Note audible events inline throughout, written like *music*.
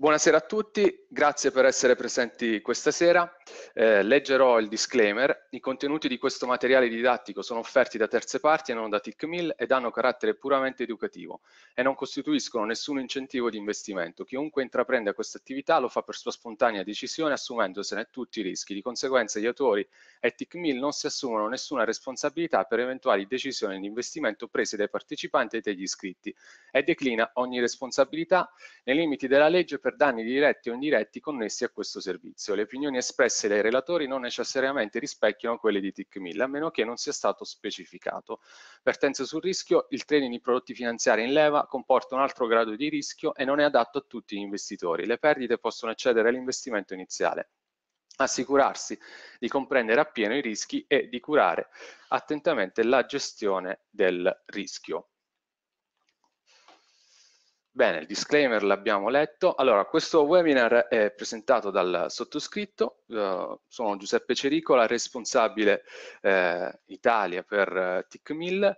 Buonasera a tutti, grazie per essere presenti questa sera. Eh, leggerò il disclaimer. I contenuti di questo materiale didattico sono offerti da terze parti e non da TICMIL ed hanno carattere puramente educativo e non costituiscono nessun incentivo di investimento. Chiunque intraprende questa attività lo fa per sua spontanea decisione assumendosene tutti i rischi. Di conseguenza gli autori e TICMIL non si assumono nessuna responsabilità per eventuali decisioni di investimento prese dai partecipanti e dagli iscritti e declina ogni responsabilità nei limiti della legge per per danni diretti o indiretti connessi a questo servizio. Le opinioni espresse dai relatori non necessariamente rispecchiano quelle di TIC1000, a meno che non sia stato specificato. Vertenza sul rischio, il trading di prodotti finanziari in leva comporta un altro grado di rischio e non è adatto a tutti gli investitori. Le perdite possono eccedere l'investimento iniziale assicurarsi di comprendere appieno i rischi e di curare attentamente la gestione del rischio. Bene, il disclaimer l'abbiamo letto. Allora, questo webinar è presentato dal sottoscritto. Eh, sono Giuseppe Cericola, responsabile eh, Italia per eh, TIC1000.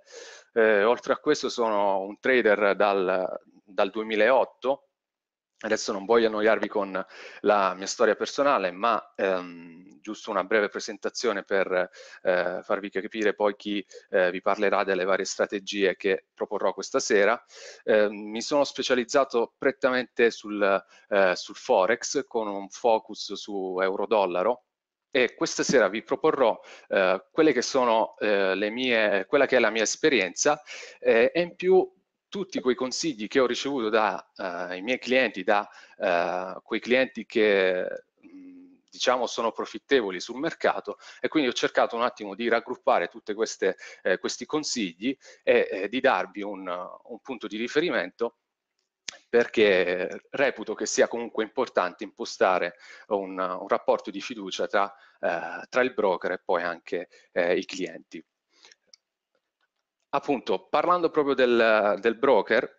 Eh, oltre a questo sono un trader dal, dal 2008, Adesso non voglio annoiarvi con la mia storia personale, ma ehm, giusto una breve presentazione per eh, farvi capire poi chi eh, vi parlerà delle varie strategie che proporrò questa sera. Eh, mi sono specializzato prettamente sul, eh, sul Forex con un focus su euro-dollaro, e questa sera vi proporrò eh, quelle che sono eh, le mie, quella che è la mia esperienza eh, e in più tutti quei consigli che ho ricevuto dai eh, miei clienti, da eh, quei clienti che diciamo sono profittevoli sul mercato e quindi ho cercato un attimo di raggruppare tutti eh, questi consigli e eh, di darvi un, un, punto di riferimento perché reputo che sia comunque importante impostare un, un rapporto di fiducia tra, eh, tra, il broker e poi anche eh, i clienti appunto, parlando proprio del, del broker,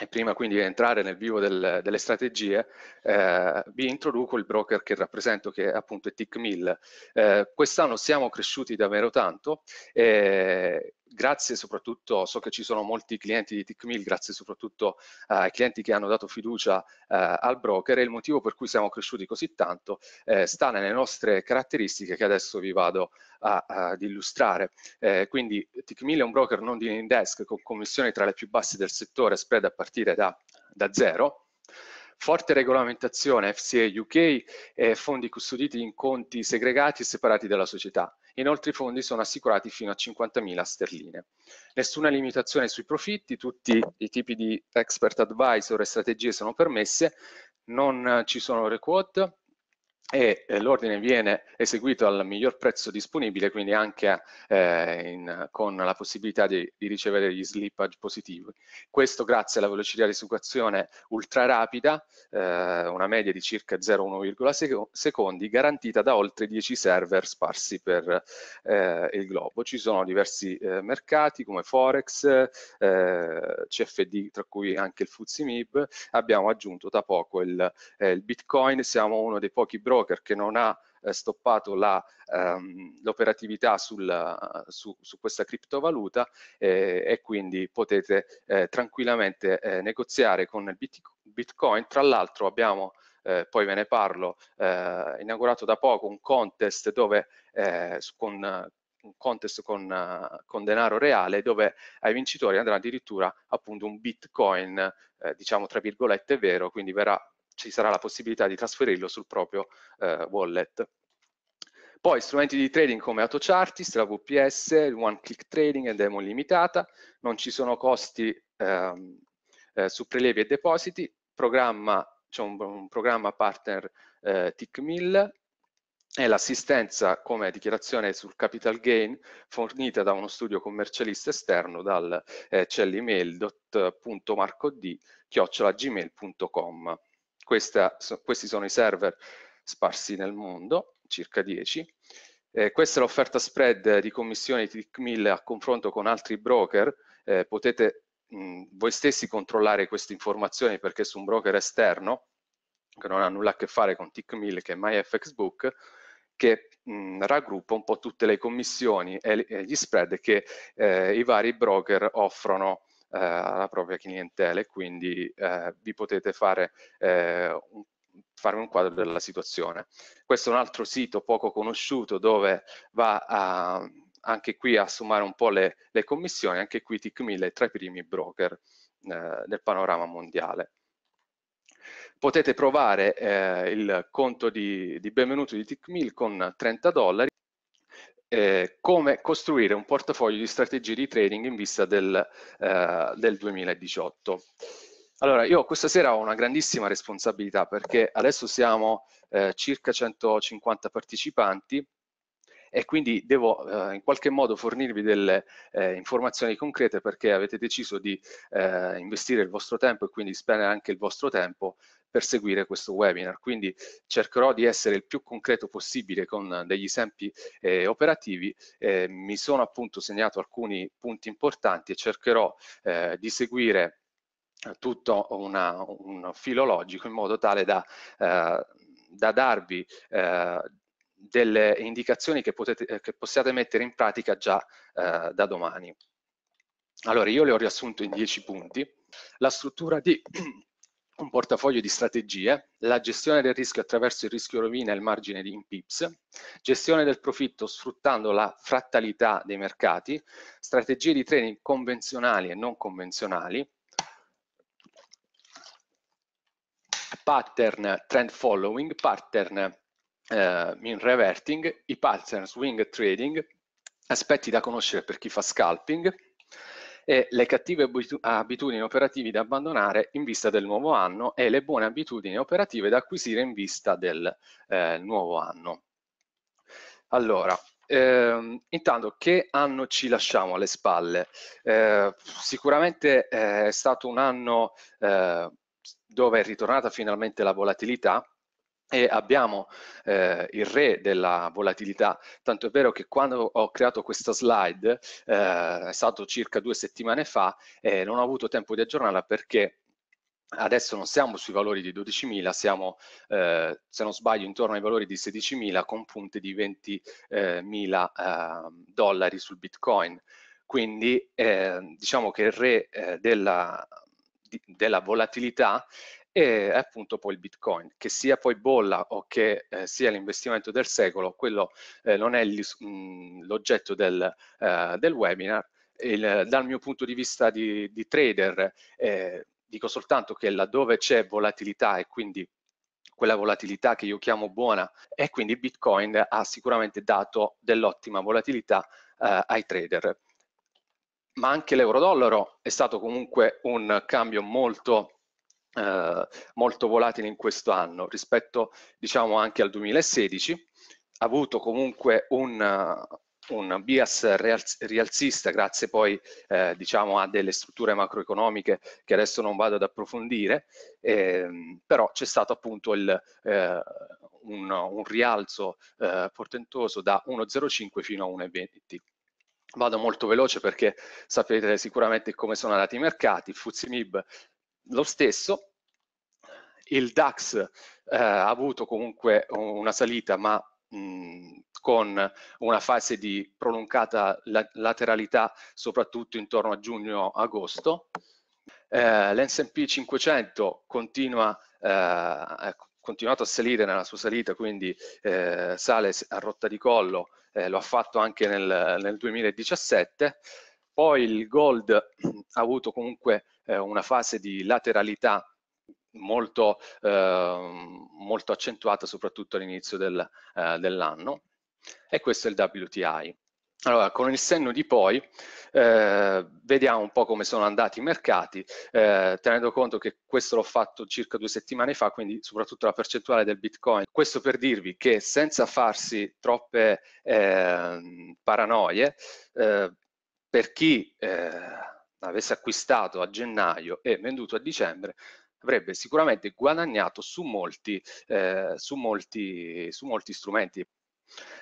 e prima quindi di entrare nel vivo del, delle strategie, eh, vi introduco il broker che rappresento, che è appunto è TIC Mill. Eh, Quest'anno siamo cresciuti davvero tanto eh, grazie soprattutto, so che ci sono molti clienti di TickMill, grazie soprattutto eh, ai clienti che hanno dato fiducia eh, al broker e il motivo per cui siamo cresciuti così tanto eh, sta nelle nostre caratteristiche che adesso vi vado ad illustrare. Eh, quindi TickMill è un broker non di in desk con commissioni tra le più basse del settore, spread a partire da, da zero, forte regolamentazione FCA UK e fondi custoditi in conti segregati e separati dalla società. Inoltre i fondi sono assicurati fino a 50.000 sterline. Nessuna limitazione sui profitti, tutti i tipi di expert advisor e strategie sono permesse, non ci sono requote, e eh, l'ordine viene eseguito al miglior prezzo disponibile, quindi anche eh, in, con la possibilità di, di, ricevere gli slippage positivi. Questo grazie alla velocità di esecuzione ultra rapida, eh, una media di circa 0,1 secondi, garantita da oltre 10 server sparsi per eh, il globo. Ci sono diversi eh, mercati come Forex, eh, CFD, tra cui anche il FUZIMIB. Abbiamo aggiunto da poco il, il Bitcoin, siamo uno dei pochi broker broker che non ha eh, stoppato la, um, l'operatività sul, eh, su, su, questa criptovaluta eh, e quindi potete eh, tranquillamente eh, negoziare con il Bitcoin. Tra l'altro abbiamo, eh, poi ve ne parlo, inaugurato da poco un contest dove con un contest con, con, denaro reale dove ai vincitori andrà addirittura appunto un bitcoin diciamo tra virgolette vero quindi verrà ci sarà la possibilità di trasferirlo sul proprio eh, wallet. Poi strumenti di trading come AutoChartist, la VPS, One Click Trading e demo limitata, non ci sono costi ehm, eh, su prelevi e depositi, programma, c'è un, un, programma partner eh, TIC1000 e l'assistenza come dichiarazione sul capital gain fornita da uno studio commercialista esterno dal eh, cellimail.marcod.gmail.com. Questa, so, questi sono i server sparsi nel mondo, circa 10. Eh, questa è l'offerta spread di commissione di TIC1000 a confronto con altri broker. Eh, potete mh, voi stessi controllare queste informazioni perché su un broker esterno, che non ha nulla a che fare con TIC1000, che è MyFXBook, che mh, raggruppa un po' tutte le commissioni e, e gli spread che eh, i vari broker offrono eh, alla propria clientela e quindi eh, vi potete fare eh, un farmi un quadro della situazione. Questo è un altro sito poco conosciuto dove va a, anche qui a sommare un po' le, le commissioni, anche qui tic è tra i primi broker eh, nel panorama mondiale. Potete provare eh, il conto di, di benvenuto di tic con 30 dollari eh, come costruire un portafoglio di strategie di trading in vista del, eh, del 2018. Allora, io questa sera ho una grandissima responsabilità perché adesso siamo eh, circa 150 partecipanti e quindi devo eh, in qualche modo fornirvi delle eh, informazioni concrete perché avete deciso di eh, investire il vostro tempo e quindi spendere anche il vostro tempo per seguire questo webinar. Quindi cercherò di essere il più concreto possibile con eh, degli esempi eh, operativi. Eh, mi sono appunto segnato alcuni punti importanti e cercherò eh, di seguire eh, tutto una, un filo logico in modo tale da, eh, da darvi delle indicazioni che, potete, che, possiate mettere in pratica già da domani. Allora, io le ho riassunto in 10 punti. La struttura di *clears throat* un portafoglio di strategie, la gestione del rischio attraverso il rischio rovina e il margine di in PIPS, gestione del profitto sfruttando la frattalità dei mercati, strategie di trading convenzionali e non convenzionali, pattern trend following, pattern eh, in reverting, i pattern swing trading, aspetti da conoscere per chi fa scalping, e le cattive abitudini operative da abbandonare in vista del nuovo anno e le buone abitudini operative da acquisire in vista del eh, nuovo anno. Allora, eh, intanto che anno ci lasciamo alle spalle? Eh, sicuramente eh, è stato un anno eh, dove è ritornata finalmente la volatilità, e abbiamo eh, il re della volatilità, tanto è vero che quando ho creato questa slide, eh, è stato circa due settimane fa, eh, non ho avuto tempo di aggiornarla perché adesso non siamo sui valori di 12.000, siamo, eh, se non sbaglio, intorno ai valori di 16.000 con punte di 20.000 ehm, dollari sul bitcoin. Quindi eh, diciamo che il re eh, della, di, della volatilità e appunto poi il Bitcoin, che sia poi bolla o che eh, sia l'investimento del secolo, quello eh, non è mm, l'oggetto del, eh, del, webinar. Il, dal mio punto di vista di, di trader, eh, dico soltanto che laddove c'è volatilità e quindi quella volatilità che io chiamo buona e quindi Bitcoin ha sicuramente dato dell'ottima volatilità eh, ai trader. Ma anche l'euro-dollaro è stato comunque un cambio molto eh, molto volatile in questo anno rispetto diciamo anche al 2016, ha avuto comunque un, un bias rialzista grazie poi eh, diciamo a delle strutture macroeconomiche che adesso non vado ad approfondire, ehm, però c'è stato appunto il, eh, un, un, rialzo eh, portentoso da 1,05 fino a 1,20. Vado molto veloce perché sapete sicuramente come sono andati i mercati, il FTSE MIB lo stesso, il DAX eh, ha avuto comunque una salita ma mh, con una fase di prolungata la lateralità soprattutto intorno a giugno-agosto. Eh, L'S&P 500 continua, eh, ha continuato a salire nella sua salita, quindi eh, sale a rotta di collo, eh, lo ha fatto anche nel, nel 2017, poi il Gold *clears throat* ha avuto comunque eh, una fase di lateralità molto, eh, molto accentuata, soprattutto all'inizio del, eh, dell'anno. E questo è il WTI. Allora, con il senno di poi, eh, vediamo un po' come sono andati i mercati, eh, tenendo conto che questo l'ho fatto circa due settimane fa, quindi soprattutto la percentuale del Bitcoin. Questo per dirvi che senza farsi troppe ehm, eh, paranoie, per chi eh, avesse acquistato a gennaio e venduto a dicembre avrebbe sicuramente guadagnato su molti, eh, su molti, su molti strumenti.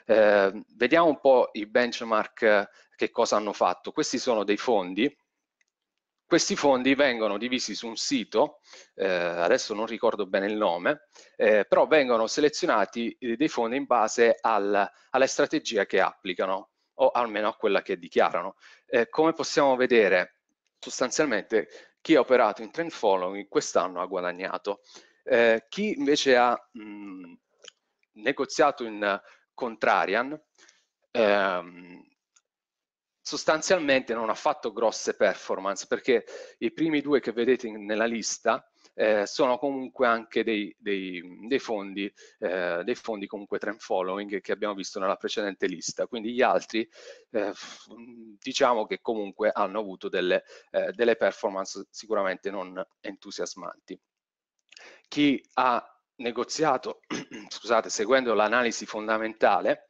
Eh, vediamo un po' i benchmark che cosa hanno fatto. Questi sono dei fondi. Questi fondi vengono divisi su un sito, eh, adesso non ricordo bene il nome, eh, però vengono selezionati eh, dei fondi in base al, alla strategia che applicano o almeno a quella che dichiarano. Eh, come possiamo vedere, sostanzialmente chi ha operato in trend following quest'anno ha guadagnato. Eh, chi invece ha mh, negoziato in contrarian ehm, sostanzialmente non ha fatto grosse performance perché i primi due che vedete in, nella lista eh, sono comunque anche dei, dei, dei fondi, eh, dei fondi comunque trend following che abbiamo visto nella precedente lista, quindi gli altri eh, diciamo che comunque hanno avuto delle, eh, delle performance sicuramente non entusiasmanti. Chi ha negoziato, *clears throat* scusate, seguendo l'analisi fondamentale,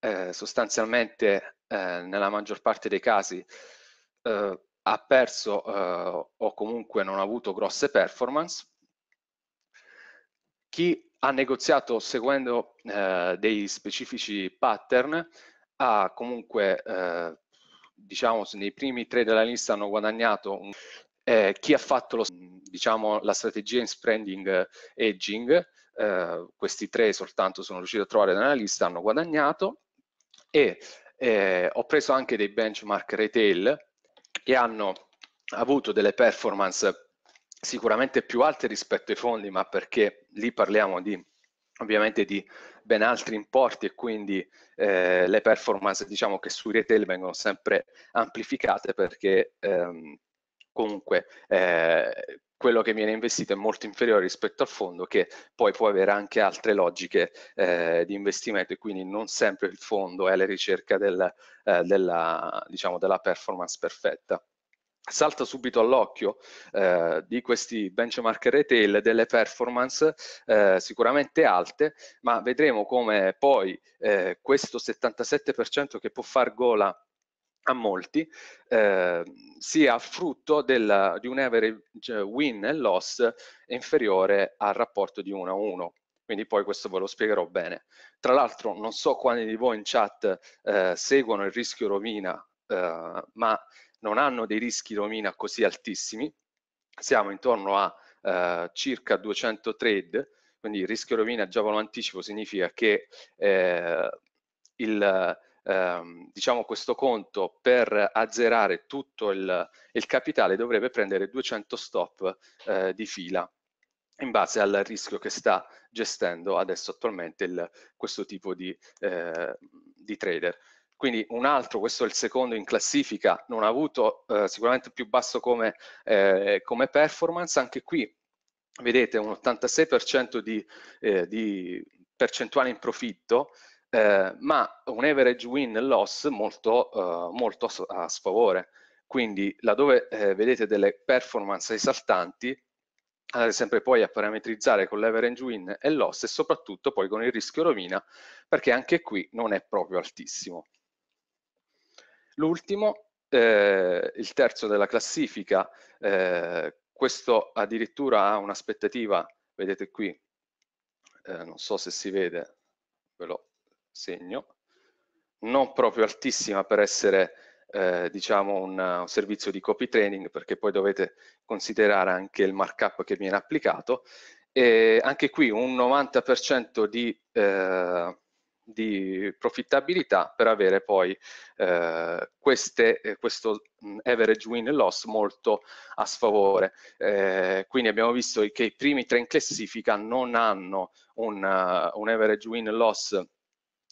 eh, sostanzialmente eh, nella maggior parte dei casi eh, ha perso eh, o comunque non ha avuto grosse performance, chi ha negoziato seguendo eh, dei specifici pattern ha comunque, eh, diciamo, nei primi tre della lista hanno guadagnato un, chi ha fatto lo, diciamo, la strategia in spreading eh, edging, eh, questi tre soltanto sono riusciti a trovare nella lista, hanno guadagnato e eh, ho preso anche dei benchmark retail che hanno avuto delle performance sicuramente più alte rispetto ai fondi, ma perché lì parliamo di ovviamente di ben altri importi e quindi eh, le performance diciamo che su retail vengono sempre amplificate perché ehm, comunque eh, quello che viene investito è molto inferiore rispetto al fondo che poi può avere anche altre logiche eh, di investimento e quindi non sempre il fondo è alla ricerca del, eh, della, diciamo, della performance perfetta salta subito all'occhio eh, di questi benchmark retail delle performance eh, sicuramente alte, ma vedremo come poi eh, questo 77% che può far gola a molti, eh, sia frutto del, di un average win e loss inferiore al rapporto di 1 a 1. Quindi poi questo ve lo spiegherò bene. Tra l'altro non so quanti di voi in chat eh, seguono il rischio rovina, eh, ma non hanno dei rischi rovina così altissimi. Siamo intorno a eh, circa 200 trade, quindi il rischio rovina, già ve lo anticipo, significa che eh, il, ehm, diciamo questo conto per azzerare tutto il, il capitale dovrebbe prendere 200 stop eh, di fila in base al rischio che sta gestendo adesso attualmente il, questo tipo di, eh, di trader. Quindi un altro, questo è il secondo in classifica, non ha avuto eh, sicuramente più basso come, eh, come, performance, anche qui vedete un 86% di, eh, di percentuale in profitto, eh, ma un average win e loss molto, eh, molto a sfavore. Quindi laddove eh, vedete delle performance esaltanti, andate sempre poi a parametrizzare con l'average win e loss e soprattutto poi con il rischio rovina, perché anche qui non è proprio altissimo. L'ultimo, eh, il terzo della classifica, eh, questo addirittura ha un'aspettativa, vedete qui, non so se si vede, ve lo segno, non proprio altissima per essere eh, diciamo un, un, servizio di copy training perché poi dovete considerare anche il markup che viene applicato e anche qui un 90% di, eh, di, profittabilità per avere poi eh, queste, eh, questo mm, average win e loss molto a sfavore. Eh, quindi abbiamo visto che i primi tre in classifica non hanno un, eh, un average win e loss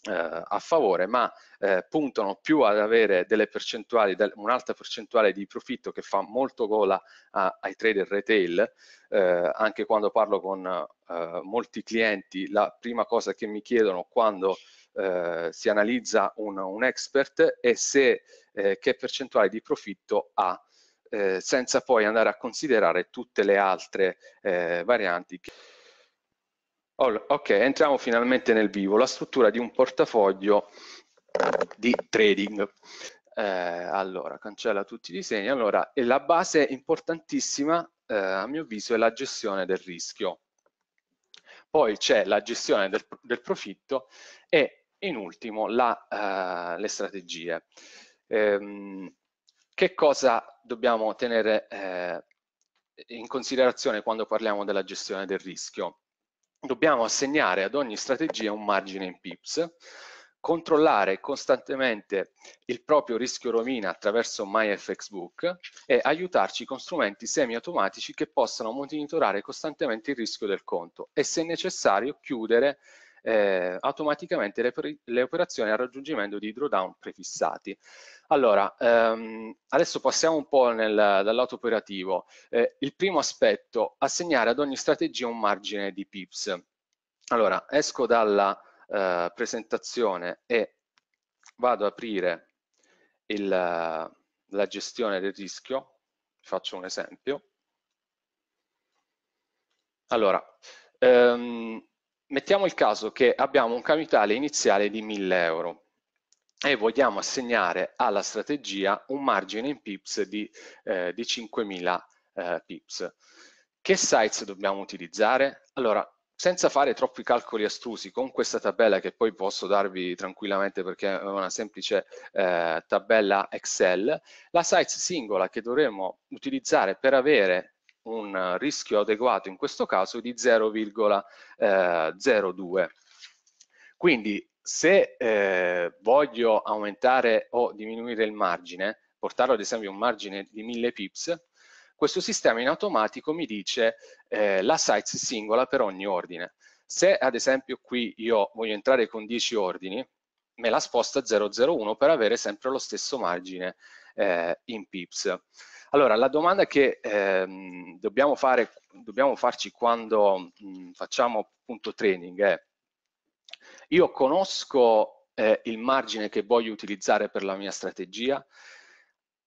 eh, a favore, ma eh, puntano più ad avere delle percentuali, del, un'alta percentuale di profitto che fa molto gola a, ai trader retail. Eh, anche quando parlo con eh, molti clienti, la prima cosa che mi chiedono quando eh, si analizza un, un, expert è se eh, che percentuale di profitto ha. senza poi andare a considerare tutte le altre varianti. Che... Ok, entriamo finalmente nel vivo. La struttura di un portafoglio di trading. Eh, allora, cancella tutti i disegni. Allora, la base importantissima, eh, a mio avviso, è la gestione del rischio. Poi c'è la gestione del, del, profitto e in ultimo la, eh, le strategie. Ehm, che cosa dobbiamo tenere eh, in considerazione quando parliamo della gestione del rischio? dobbiamo assegnare ad ogni strategia un margine in pips, controllare costantemente il proprio rischio rovina attraverso MyFXBook e aiutarci con strumenti semi-automatici che possano monitorare costantemente il rischio del conto e se necessario chiudere eh, automaticamente le, le, operazioni al raggiungimento di drawdown prefissati. Allora, ehm, adesso passiamo un po' nel, dal lato operativo. Eh, il primo aspetto, assegnare ad ogni strategia un margine di pips. Allora, esco dalla eh, presentazione e vado ad aprire il, la gestione del rischio. Faccio un esempio. Allora, ehm, mettiamo il caso che abbiamo un capitale iniziale di 1000 euro e vogliamo assegnare alla strategia un margine in pips di, eh, di 5.000 eh, pips. Che sites dobbiamo utilizzare? Allora, senza fare troppi calcoli astrusi, con questa tabella che poi posso darvi tranquillamente perché è una semplice eh, tabella Excel, la sites singola che dovremo utilizzare per avere un rischio adeguato in questo caso è di 0,02. Eh, Quindi se eh, voglio aumentare o diminuire il margine, portarlo ad esempio a un margine di 1000 pips, questo sistema in automatico mi dice eh, la size singola per ogni ordine. Se ad esempio qui io voglio entrare con 10 ordini, me la sposta 001 per avere sempre lo stesso margine eh, in pips. Allora, la domanda che ehm, dobbiamo, fare, dobbiamo farci quando mh, mm, facciamo appunto training è io conosco eh, il margine che voglio utilizzare per la mia strategia,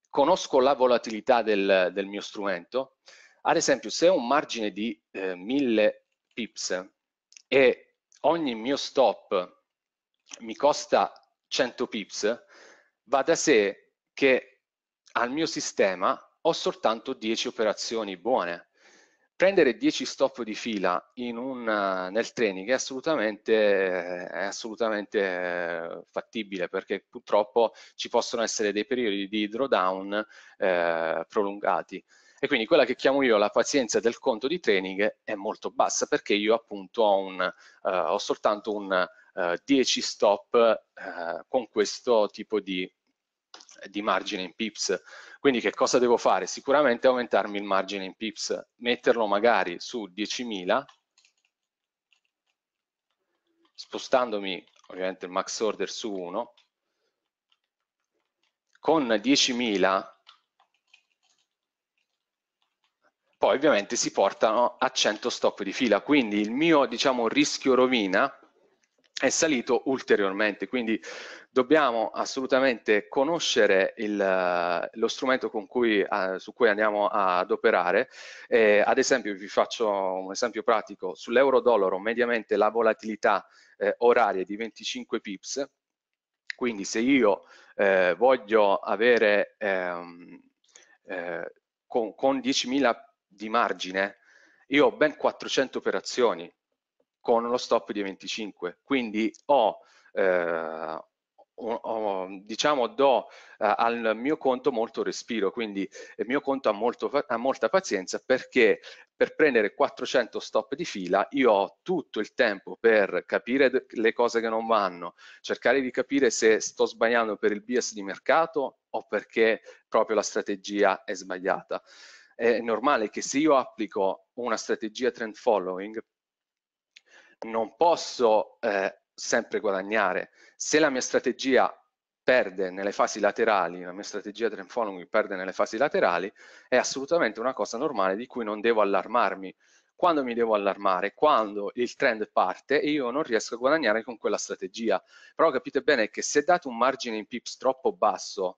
conosco la volatilità del, del mio strumento. Ad esempio, se ho un margine di eh, 1000 pips e ogni mio stop mi costa 100 pips, va da sé che al mio sistema ho soltanto 10 operazioni buone prendere 10 stop di fila un, eh, nel training è assolutamente, eh, è assolutamente, eh, fattibile perché purtroppo ci possono essere dei periodi di drawdown eh, prolungati e quindi quella che chiamo io la pazienza del conto di training è molto bassa perché io appunto ho, un, eh, ho soltanto un eh, 10 stop con questo tipo di, di margine in pips quindi che cosa devo fare? Sicuramente aumentarmi il margine in pips, metterlo magari su 10.000, spostandomi ovviamente il max order su 1, con 10.000 poi ovviamente si portano a 100 stop di fila, quindi il mio diciamo, rischio rovina è salito ulteriormente, quindi dobbiamo assolutamente conoscere il, eh, lo strumento cui, uh, su cui andiamo ad operare. Eh, ad esempio, vi faccio un esempio pratico, sull'euro-dollaro mediamente la volatilità eh, oraria è di 25 pips, quindi se io eh, voglio avere ehm, eh, con, con 10.000 di margine, io ho ben 400 operazioni con lo stop di 25, quindi ho... Eh, diciamo do eh, al mio conto molto respiro, quindi eh, il mio conto ha, molto, ha molta pazienza perché per prendere 400 stop di fila io ho tutto il tempo per capire le cose che non vanno, cercare di capire se sto sbagliando per il bias di mercato o perché proprio la strategia è sbagliata. È normale che se io applico una strategia trend following non posso eh, sempre guadagnare. Se la mia strategia perde nelle fasi laterali, la mia strategia trend following perde nelle fasi laterali, è assolutamente una cosa normale di cui non devo allarmarmi. Quando mi devo allarmare? Quando il trend parte e io non riesco a guadagnare con quella strategia. Però capite bene che se date un margine in pips troppo basso,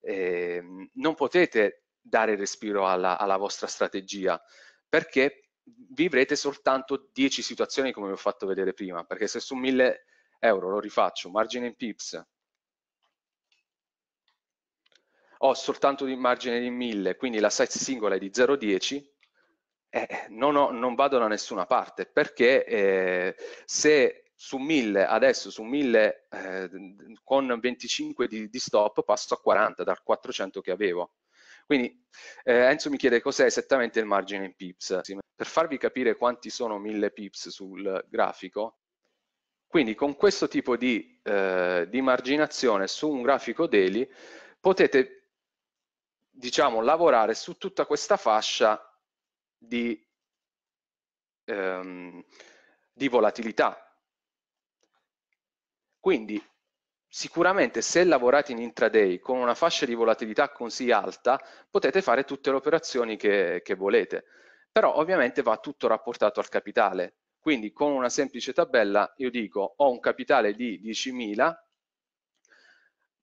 eh, non potete dare respiro alla, alla vostra strategia perché vivrete soltanto 10 situazioni come vi ho fatto vedere prima, perché se su 1000 euro lo rifaccio, margine in pips, ho soltanto di margine di 1000, quindi la size singola è di 0,10, eh, non, non vado da nessuna parte, perché eh, se su 1000, adesso su 1000 eh, con 25 di, di stop passo a 40 dal 400 che avevo. Quindi eh, Enzo mi chiede cos'è esattamente il margine in pips. Per farvi capire quanti sono 1000 pips sul grafico, quindi con questo tipo di, eh, di marginazione su un grafico daily potete diciamo, lavorare su tutta questa fascia di, ehm, di volatilità. Quindi Sicuramente se lavorate in intraday con una fascia di volatilità così alta potete fare tutte le operazioni che, che, volete, però ovviamente va tutto rapportato al capitale. Quindi con una semplice tabella io dico ho un capitale di 10.000,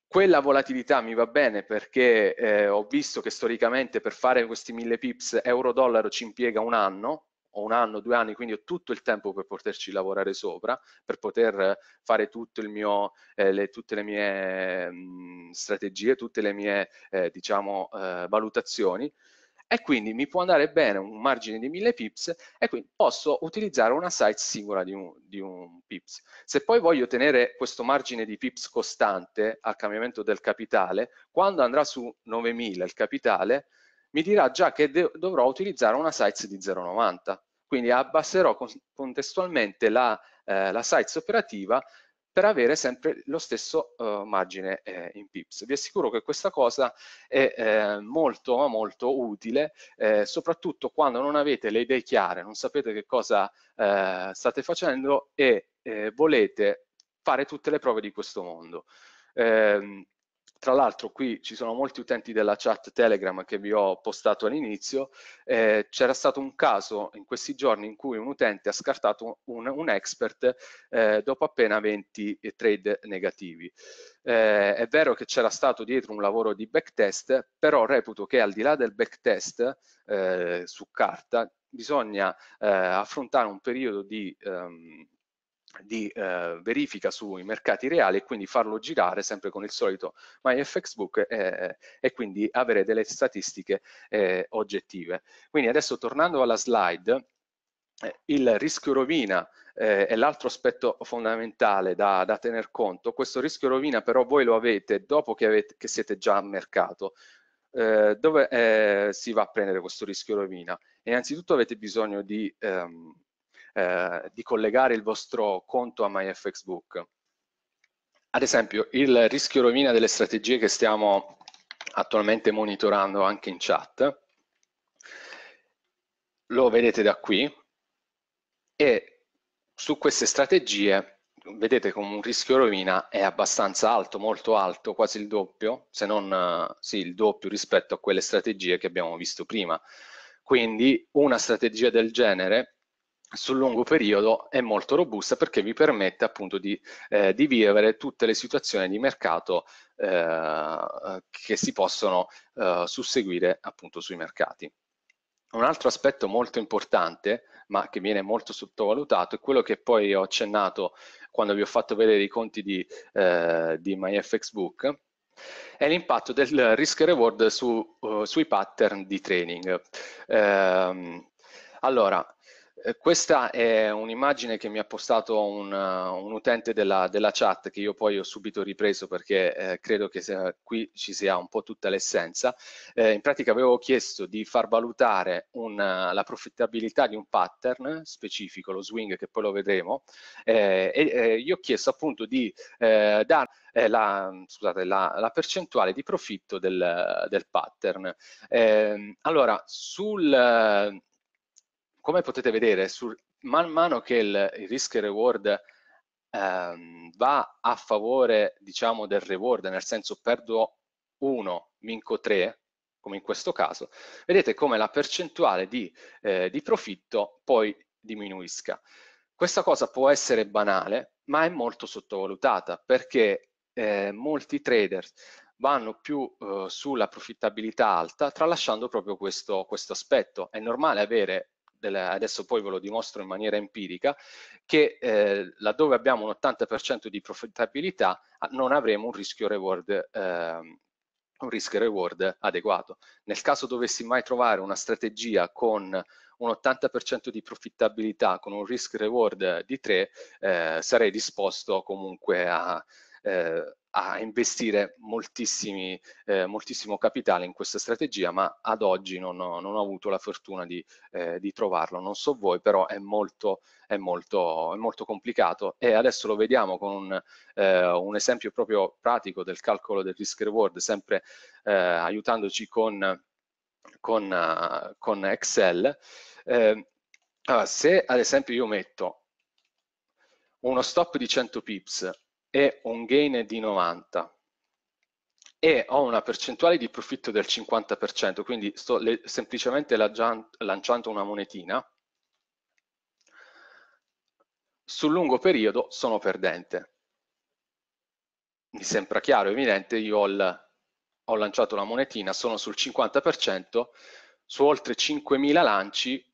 quella volatilità mi va bene perché eh, ho visto che storicamente per fare questi 1.000 pips euro-dollaro ci impiega un anno, ho un anno, due anni, quindi ho tutto il tempo per poterci lavorare sopra, per poter eh, fare mio, eh, le, tutte le mie mh, mm, strategie, tutte le mie eh, diciamo, eh, valutazioni e quindi mi può andare bene un margine di 1000 pips e quindi posso utilizzare una size singola di un, di un, pips. Se poi voglio tenere questo margine di pips costante al cambiamento del capitale, quando andrà su 9000 il capitale, mi dirà già che dovrò utilizzare una size di 0,90 quindi abbasserò contestualmente la, eh, la size operativa per avere sempre lo stesso eh, margine eh, in pips. Vi assicuro che questa cosa è eh, molto molto utile, eh, soprattutto quando non avete le idee chiare, non sapete che cosa eh, state facendo e eh, volete fare tutte le prove di questo mondo. Eh, tra l'altro qui ci sono molti utenti della chat Telegram che vi ho postato all'inizio, eh, c'era stato un caso in questi giorni in cui un utente ha scartato un, un expert eh, dopo appena 20 trade negativi. Eh, è vero che c'era stato dietro un lavoro di backtest, però reputo che al di là del backtest eh, su carta bisogna eh, affrontare un periodo di ehm, di eh, verifica sui mercati reali e quindi farlo girare sempre con il solito MyFXBook eh, eh e quindi avere delle statistiche eh, oggettive. Quindi adesso tornando alla slide, eh, il rischio rovina eh, è l'altro aspetto fondamentale da, da, tener conto. Questo rischio rovina però voi lo avete dopo che, avete, che siete già a mercato. Eh, dove si va a prendere questo rischio rovina? innanzitutto avete bisogno di... Ehm, eh, di collegare il vostro conto a MyFXBook. Ad esempio, il rischio rovina delle strategie che stiamo attualmente monitorando anche in chat, lo vedete da qui, e su queste strategie vedete come un rischio rovina è abbastanza alto, molto alto, quasi il doppio, se non eh, sì, il doppio rispetto a quelle strategie che abbiamo visto prima. Quindi una strategia del genere sul lungo periodo è molto robusta perché vi permette appunto di, eh, di vivere tutte le situazioni di mercato eh, che si possono eh, susseguire appunto sui mercati. Un altro aspetto molto importante, ma che viene molto sottovalutato, è quello che poi ho accennato quando vi ho fatto vedere i conti di, eh, di MyFXBook, è l'impatto del risk reward su, uh, sui pattern di training. Ehm, allora, eh, questa è un'immagine che mi ha postato un, eh, un utente della, della, chat che io poi ho subito ripreso perché eh, credo che se, qui ci sia un po' tutta l'essenza. Eh, in pratica avevo chiesto di far valutare una, eh, la profittabilità di un pattern specifico, lo swing che poi lo vedremo, e gli ho chiesto appunto di dare la, scusate, la, la, percentuale di profitto del, del pattern. Ehm, allora, sul come potete vedere, sul, man mano che il, il risk reward ehm, va a favore diciamo, del reward, nel senso perdo 1, vinco 3, come in questo caso, vedete come la percentuale di, eh, di profitto poi diminuisca. Questa cosa può essere banale, ma è molto sottovalutata perché eh, molti trader vanno più eh, sulla profittabilità alta, tralasciando proprio questo, questo aspetto. È normale avere della, adesso poi ve lo dimostro in maniera empirica, che eh, laddove abbiamo un 80% di profittabilità ah, non avremo un rischio reward eh, un risk reward adeguato. Nel caso dovessi mai trovare una strategia con un 80% di profittabilità con un risk reward di 3, eh, sarei disposto comunque a, eh, a investire eh, moltissimo capitale in questa strategia, ma ad oggi non ho, non ho avuto la fortuna di, eh, di, trovarlo. Non so voi, però è molto, è, molto, è molto, complicato e adesso lo vediamo con un, eh, un esempio proprio pratico del calcolo del risk reward, sempre eh, aiutandoci con, con, con Excel. Eh, allora, se ad esempio io metto uno stop di 100 pips e un gain di 90 e ho una percentuale di profitto del 50%, quindi sto le, semplicemente lanciando una monetina, sul lungo periodo sono perdente. Mi sembra chiaro, evidente, io ho, ho lanciato la monetina, sono sul 50%, su oltre 5.000 lanci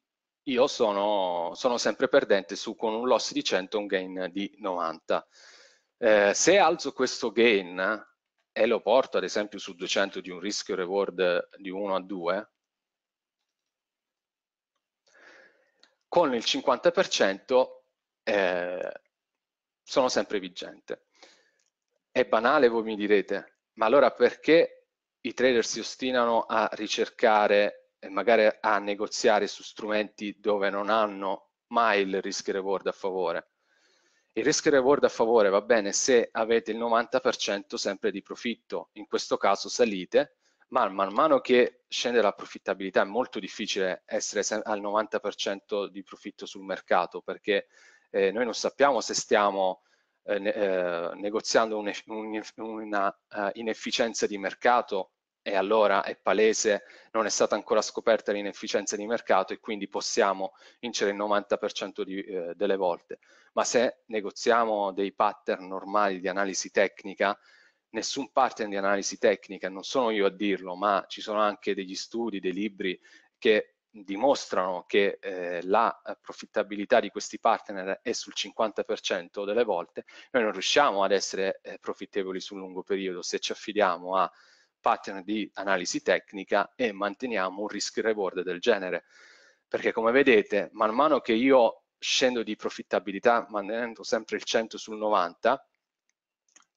io sono, sono sempre perdente su, con un loss di 100 e un gain di 90. Eh, se alzo questo gain e lo porto ad esempio su 200 di un rischio reward di 1 a 2, con il 50% eh, sono sempre vigente. È banale, voi mi direte, ma allora perché i trader si ostinano a ricercare e magari a negoziare su strumenti dove non hanno mai il rischio reward a favore? Il risk reward a favore va bene se avete il 90% sempre di profitto, in questo caso salite, ma man mano che scende la profittabilità è molto difficile essere al 90% di profitto sul mercato perché eh, noi non sappiamo se stiamo eh, eh negoziando un, un, una uh, inefficienza di mercato e allora è palese, non è stata ancora scoperta l'inefficienza di mercato e quindi possiamo vincere il 90% di, eh, delle volte. Ma se negoziamo dei pattern normali di analisi tecnica, nessun pattern di analisi tecnica, non sono io a dirlo, ma ci sono anche degli studi, dei libri che dimostrano che eh, la profittabilità di questi partner è sul 50% delle volte, noi non riusciamo ad essere eh, profittevoli sul lungo periodo se ci affidiamo a pattern di analisi tecnica e manteniamo un risk reward del genere. Perché come vedete, man mano che io scendo di profittabilità mantenendo sempre il 100 sul 90,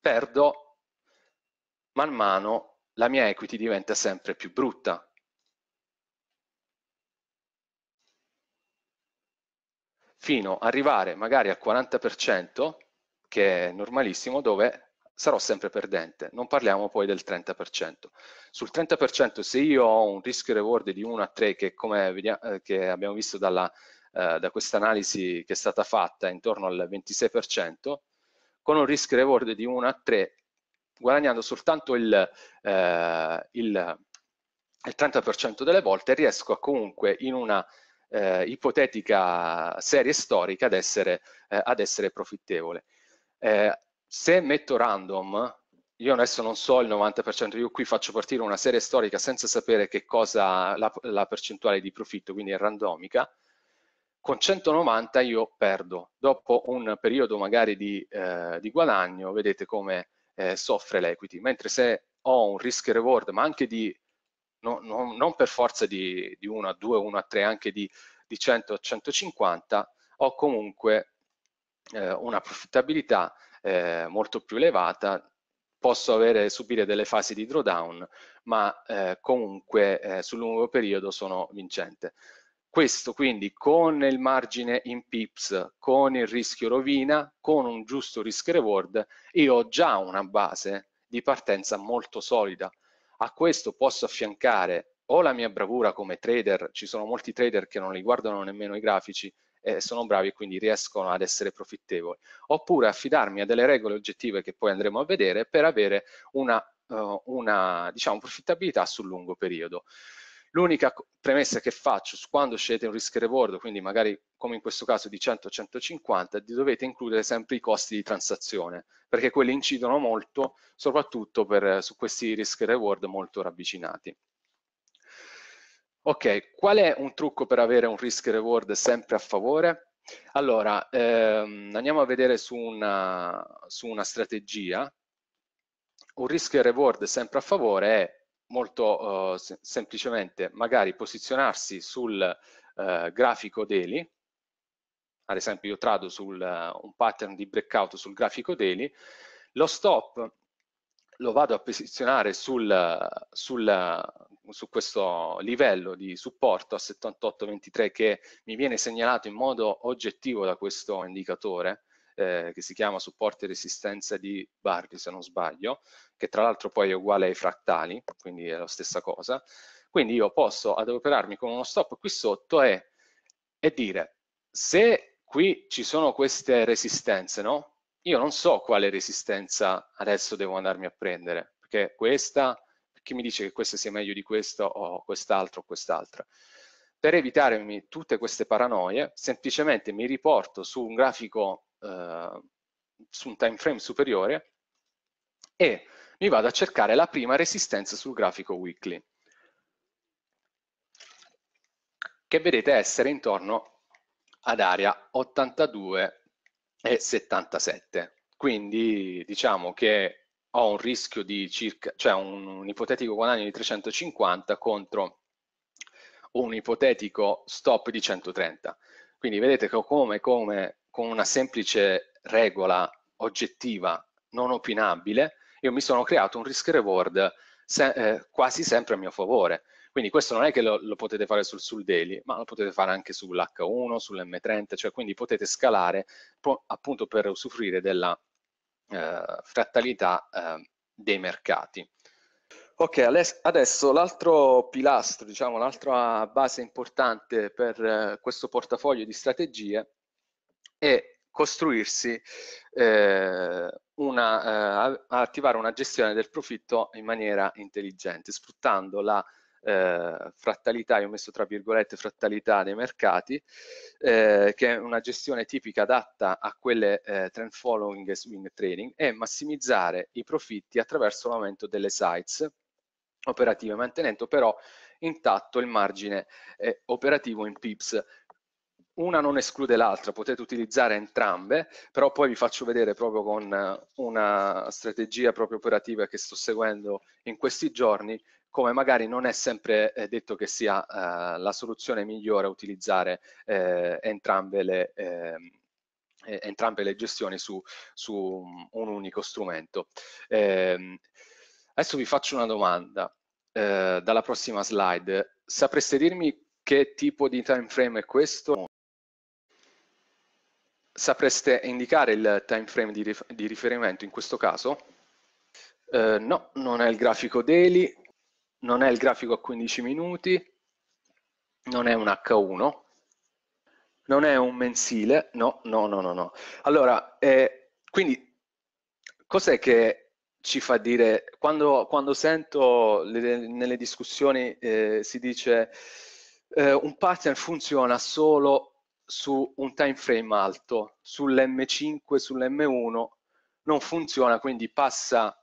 perdo man mano la mia equity diventa sempre più brutta. Fino ad arrivare magari al 40%, che è normalissimo, dove sarò sempre perdente. Non parliamo poi del 30%. Sul 30% se io ho un rischio reward di 1 a 3 che come vediamo, eh, che abbiamo visto dalla, eh, da questa analisi che è stata fatta intorno al 26%, con un rischio reward di 1 a 3 guadagnando soltanto il, eh, il, il 30% delle volte riesco comunque in una eh, ipotetica serie storica ad essere, eh, ad essere profittevole. Eh, se metto random, io adesso non so il 90%, io qui faccio partire una serie storica senza sapere che cosa la, la percentuale di profitto, quindi è randomica, con 190 io perdo. Dopo un periodo magari di, eh, di guadagno, vedete come eh, soffre l'equity, mentre se ho un risk reward, ma anche di, no, no, non per forza di, di 1 a 2, 1 a 3, anche di, di 100 a 150, ho comunque eh, una profittabilità eh, molto più elevata, posso avere, subire delle fasi di drawdown, ma eh, comunque eh, sul lungo periodo sono vincente. Questo quindi con il margine in pips, con il rischio rovina, con un giusto risk reward, io ho già una base di partenza molto solida. A questo posso affiancare o la mia bravura come trader, ci sono molti trader che non li guardano nemmeno i grafici e sono bravi e quindi riescono ad essere profittevoli. Oppure affidarmi a delle regole oggettive che poi andremo a vedere per avere una, uh, una diciamo, profittabilità sul lungo periodo. L'unica premessa che faccio quando scegliete un risk reward, quindi magari come in questo caso di 100-150, dovete includere sempre i costi di transazione, perché quelli incidono molto, soprattutto per, su questi risk reward molto ravvicinati. Ok, qual è un trucco per avere un risk reward sempre a favore? Allora, ehm, andiamo a vedere su una, su una strategia. Un risk reward sempre a favore è molto eh, sem semplicemente magari posizionarsi sul eh, grafico daily, ad esempio io trado su eh, un pattern di breakout sul grafico daily, lo stop lo vado a posizionare sul, sul, su questo livello di supporto a 7823 che mi viene segnalato in modo oggettivo da questo indicatore eh, che si chiama supporto e resistenza di Bardi se non sbaglio, che tra l'altro poi è uguale ai frattali, quindi è la stessa cosa. Quindi io posso adoperarmi con uno stop qui sotto e, e dire se qui ci sono queste resistenze, no? io non so quale resistenza adesso devo andarmi a prendere, perché questa, chi mi dice che questa sia meglio di questo o quest'altro o quest'altra. Per evitarmi tutte queste paranoie, semplicemente mi riporto su un grafico, eh, su un time frame superiore e mi vado a cercare la prima resistenza sul grafico weekly, che vedete essere intorno ad area 82 è 77. Quindi diciamo che ho un rischio di circa, cioè un, un ipotetico guadagno di 350 contro un ipotetico stop di 130. Quindi vedete che come, come con una semplice regola oggettiva, non opinabile, io mi sono creato un risk reward se, eh, quasi sempre a mio favore. Quindi questo non è che lo, lo potete fare sul, sul daily, ma lo potete fare anche sull'H1, sull'M30, cioè quindi potete scalare appunto per usufruire della eh, frattalità eh, dei mercati. Ok, adesso l'altro pilastro, diciamo, l'altra base importante per eh, questo portafoglio di strategie è costruirsi eh, una, eh, attivare una gestione del profitto in maniera intelligente, sfruttando la eh, frattalità, io ho messo tra virgolette frattalità dei mercati, eh, che è una gestione tipica adatta a quelle eh, trend following e swing trading, e massimizzare i profitti attraverso l'aumento delle sites operative, mantenendo però intatto il margine eh, operativo in pips una non esclude l'altra, potete utilizzare entrambe, però poi vi faccio vedere proprio con eh, una strategia proprio operativa che sto seguendo in questi giorni, come magari non è sempre eh, detto che sia eh, la soluzione migliore utilizzare eh, entrambe le... Eh, entrambe le gestioni su, su un unico strumento. Eh, adesso vi faccio una domanda eh, dalla prossima slide. Sapreste dirmi che tipo di time frame è questo? Sapreste indicare il time frame di, rifer di riferimento in questo caso? Eh, no, non è il grafico daily, non è il grafico a 15 minuti, non è un H1, non è un mensile, no, no, no, no. no. Allora, eh, quindi cos'è che ci fa dire, quando, quando sento le, nelle discussioni eh, si dice eh, un pattern funziona solo su un time frame alto, sull'M5, sull'M1 non funziona, quindi passa,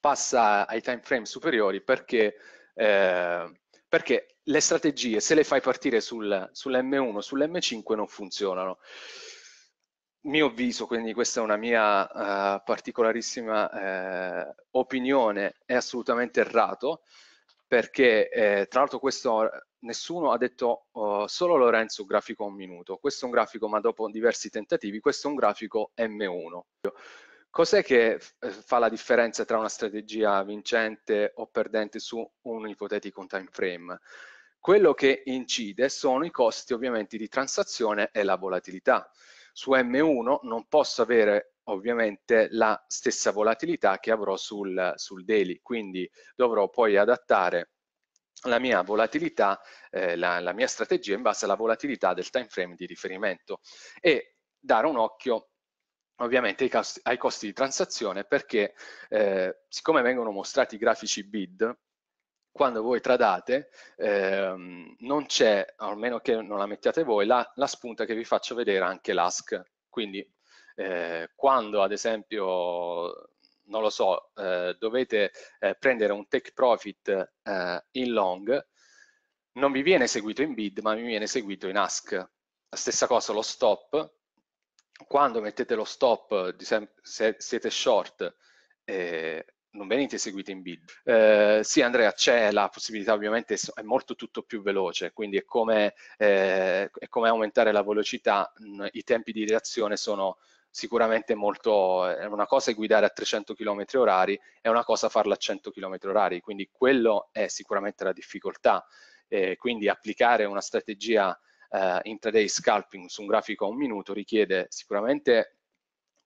passa ai time frame superiori perché, eh, perché, le strategie, se le fai partire sul, sull'M1, sull'M5 non funzionano. Mio avviso, quindi questa è una mia eh, particolarissima eh, opinione, è assolutamente errato perché eh, tra l'altro questo nessuno ha detto uh, solo Lorenzo grafico a un minuto, questo è un grafico ma dopo diversi tentativi, questo è un grafico M1. Cos'è che eh, fa la differenza tra una strategia vincente o perdente su un ipotetico time frame? Quello che incide sono i costi ovviamente di transazione e la volatilità. Su M1 non posso avere ovviamente la stessa volatilità che avrò sul, sul daily, quindi dovrò poi adattare la mia volatilità, eh, la, la mia strategia in base alla volatilità del time frame di riferimento e dare un occhio ovviamente ai costi, ai costi, di transazione perché eh, siccome vengono mostrati i grafici bid quando voi tradate ehm, non c'è, almeno che non la mettiate voi, la, la, spunta che vi faccio vedere anche l'ASC. Quindi eh, quando ad esempio non lo so, eh, dovete eh, prendere un take profit eh, in long, non vi viene seguito in bid, ma vi viene seguito in ask. La stessa cosa lo stop, quando mettete lo stop, se siete short, eh, non venite seguiti in bid. Eh, sì, Andrea, c'è la possibilità, ovviamente è molto tutto più veloce, quindi è come, eh, è come aumentare la velocità, i tempi di reazione sono sicuramente molto, è una cosa guidare a 300 km orari, è una cosa farla a 100 km orari, quindi quello è sicuramente la difficoltà. Eh, quindi applicare una strategia eh, intraday scalping su un grafico a un minuto richiede sicuramente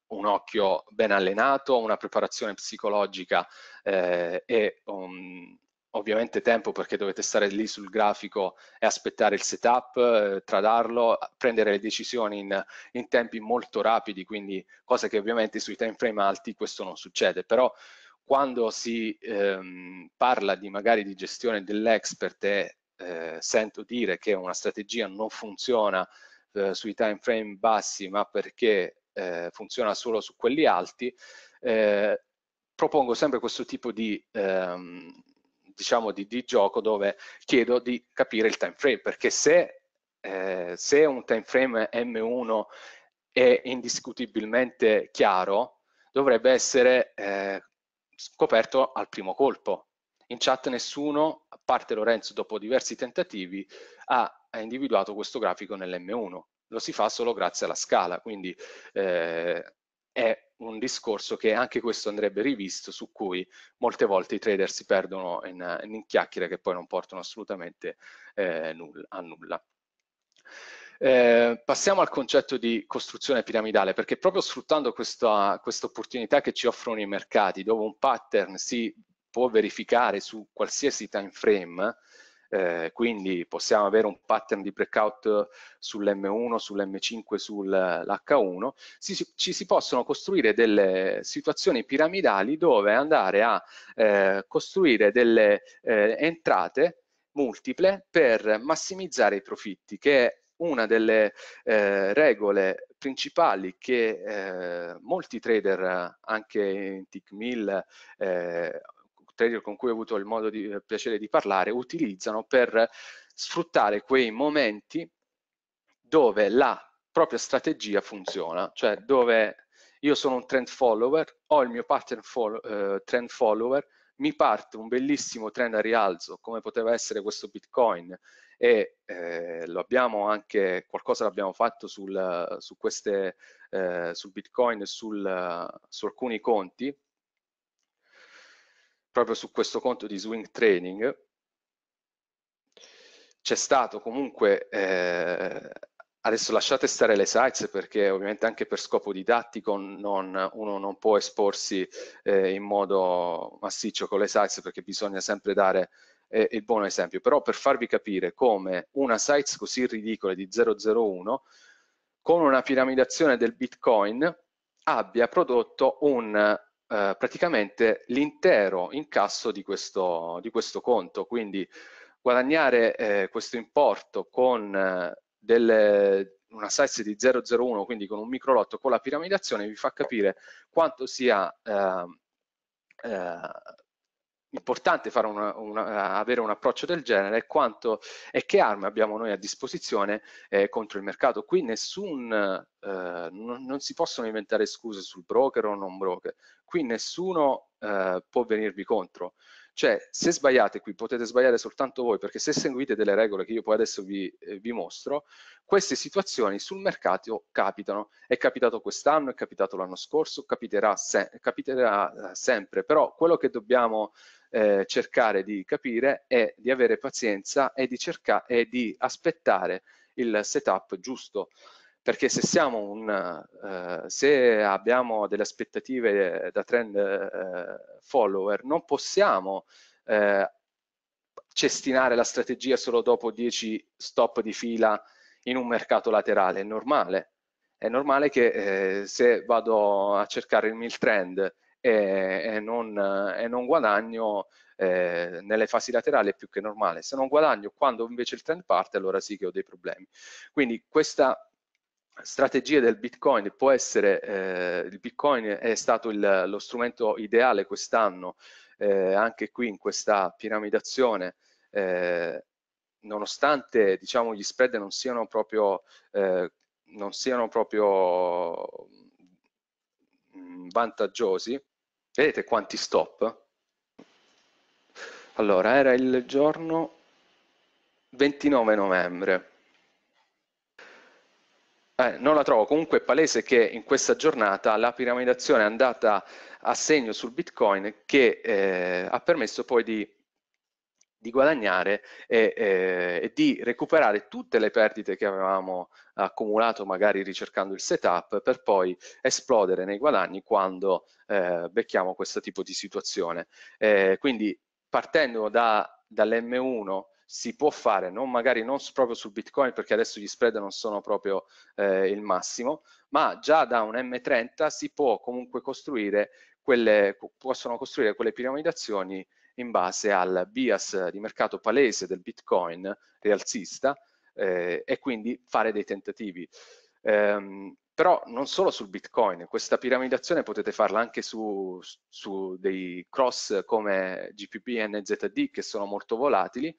un occhio ben allenato, una preparazione psicologica eh, e un, ovviamente tempo perché dovete stare lì sul grafico e aspettare il setup, eh, tradarlo, prendere le decisioni in, in, tempi molto rapidi, quindi cosa che ovviamente sui time frame alti questo non succede, però quando si ehm, parla di magari di gestione dell'expert e eh, sento dire che una strategia non funziona eh, sui time frame bassi ma perché eh, funziona solo su quelli alti, eh, propongo sempre questo tipo di ehm, diciamo di, di gioco dove chiedo di capire il time frame, perché se, eh, se un time frame M1 è indiscutibilmente chiaro, dovrebbe essere eh, scoperto al primo colpo. In chat nessuno, a parte Lorenzo, dopo diversi tentativi, ha, ha individuato questo grafico nell'M1. Lo si fa solo grazie alla scala, quindi eh, è un discorso che anche questo andrebbe rivisto, su cui molte volte i trader si perdono in, in chiacchiere che poi non portano assolutamente eh, nulla, a nulla. Eh, passiamo al concetto di costruzione piramidale, perché proprio sfruttando questa, questa opportunità che ci offrono i mercati, dove un pattern si può verificare su qualsiasi time frame, eh, quindi possiamo avere un pattern di breakout sull'M1, sull'M5, sull'H1, si, ci si possono costruire delle situazioni piramidali dove andare a eh, costruire delle eh, entrate multiple per massimizzare i profitti, che è una delle eh, regole principali che eh, molti trader anche in TIC 1000 trader con cui ho avuto il modo di il eh, piacere di parlare, utilizzano per sfruttare quei momenti dove la propria strategia funziona, cioè dove io sono un trend follower, ho il mio pattern follow, eh, trend follower, mi parte un bellissimo trend a rialzo come poteva essere questo Bitcoin e eh, lo abbiamo anche, qualcosa l'abbiamo fatto sul, su queste, eh, sul Bitcoin e sul, su alcuni conti proprio su questo conto di swing training, c'è stato comunque, eh, adesso lasciate stare le sites perché ovviamente anche per scopo didattico non, uno non può esporsi eh, in modo massiccio con le sites perché bisogna sempre dare eh, il buon esempio, però per farvi capire come una sites così ridicola di 001 con una piramidazione del bitcoin abbia prodotto un eh, praticamente l'intero incasso di questo, di questo, conto. Quindi guadagnare eh, questo importo con eh, delle, una size di 001, quindi con un micro lotto, con la piramidazione, vi fa capire quanto sia ehm, eh, importante una, una, avere un approccio del genere quanto e che armi abbiamo noi a disposizione eh, contro il mercato. Qui nessun, eh, non, non, si possono inventare scuse sul broker o non broker, qui nessuno eh, può venirvi contro. Cioè, se sbagliate qui, potete sbagliare soltanto voi, perché se seguite delle regole che io poi adesso vi, eh, vi mostro, queste situazioni sul mercato capitano. È capitato quest'anno, è capitato l'anno scorso, capiterà, se capiterà eh, sempre. Però quello che dobbiamo eh, cercare di capire è di avere pazienza e di, e di aspettare il setup giusto perché se, siamo un, eh, se abbiamo delle aspettative eh, da trend eh, follower, non possiamo eh, cestinare la strategia solo dopo 10 stop di fila in un mercato laterale, è normale. È normale che eh, se vado a cercare il mil trend e, e, non, e non, guadagno eh, nelle fasi laterali è più che normale. Se non guadagno quando invece il trend parte, allora sì che ho dei problemi. Quindi questa strategie del Bitcoin può essere, eh, il Bitcoin è stato il, lo strumento ideale quest'anno, eh, anche qui in questa piramidazione, eh, nonostante diciamo, gli spread non siano proprio, eh, non siano proprio mm, vantaggiosi, vedete quanti stop? Allora, era il giorno 29 novembre, eh, non la trovo, comunque è palese che in questa giornata la piramidazione è andata a segno sul Bitcoin che eh, ha permesso poi di, di guadagnare e, e, eh, e, di recuperare tutte le perdite che avevamo accumulato magari ricercando il setup per poi esplodere nei guadagni quando eh, becchiamo questo tipo di situazione. Eh, quindi partendo da, dall'M1 si può fare, non magari non proprio su Bitcoin perché adesso gli spread non sono proprio eh, il massimo, ma già da un M30 si può comunque costruire quelle, possono costruire quelle piramidazioni in base al bias di mercato palese del Bitcoin rialzista eh, e quindi fare dei tentativi. Ehm, però non solo sul Bitcoin, questa piramidazione potete farla anche su, su dei cross come GPP e NZD che sono molto volatili,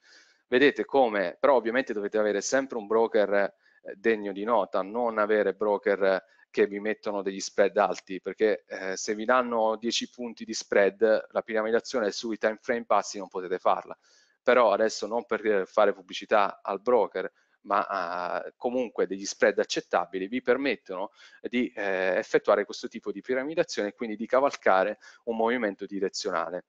Vedete come, però ovviamente dovete avere sempre un broker eh, degno di nota, non avere broker eh, che vi mettono degli spread alti, perché eh, se vi danno 10 punti di spread, la piramidazione sui time frame passi non potete farla. Però adesso non per eh, fare pubblicità al broker, ma eh, comunque degli spread accettabili vi permettono di eh, effettuare questo tipo di piramidazione e quindi di cavalcare un movimento direzionale.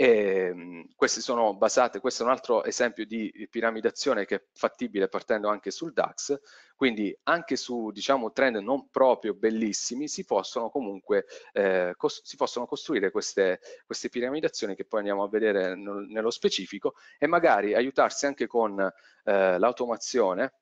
E, ehm, queste sono basate, questo è un altro esempio di piramidazione che è fattibile partendo anche sul DAX, quindi anche su diciamo, trend non proprio bellissimi si possono comunque eh, cos- si possono costruire queste, queste, piramidazioni che poi andiamo a vedere nello specifico e magari aiutarsi anche con eh, l'automazione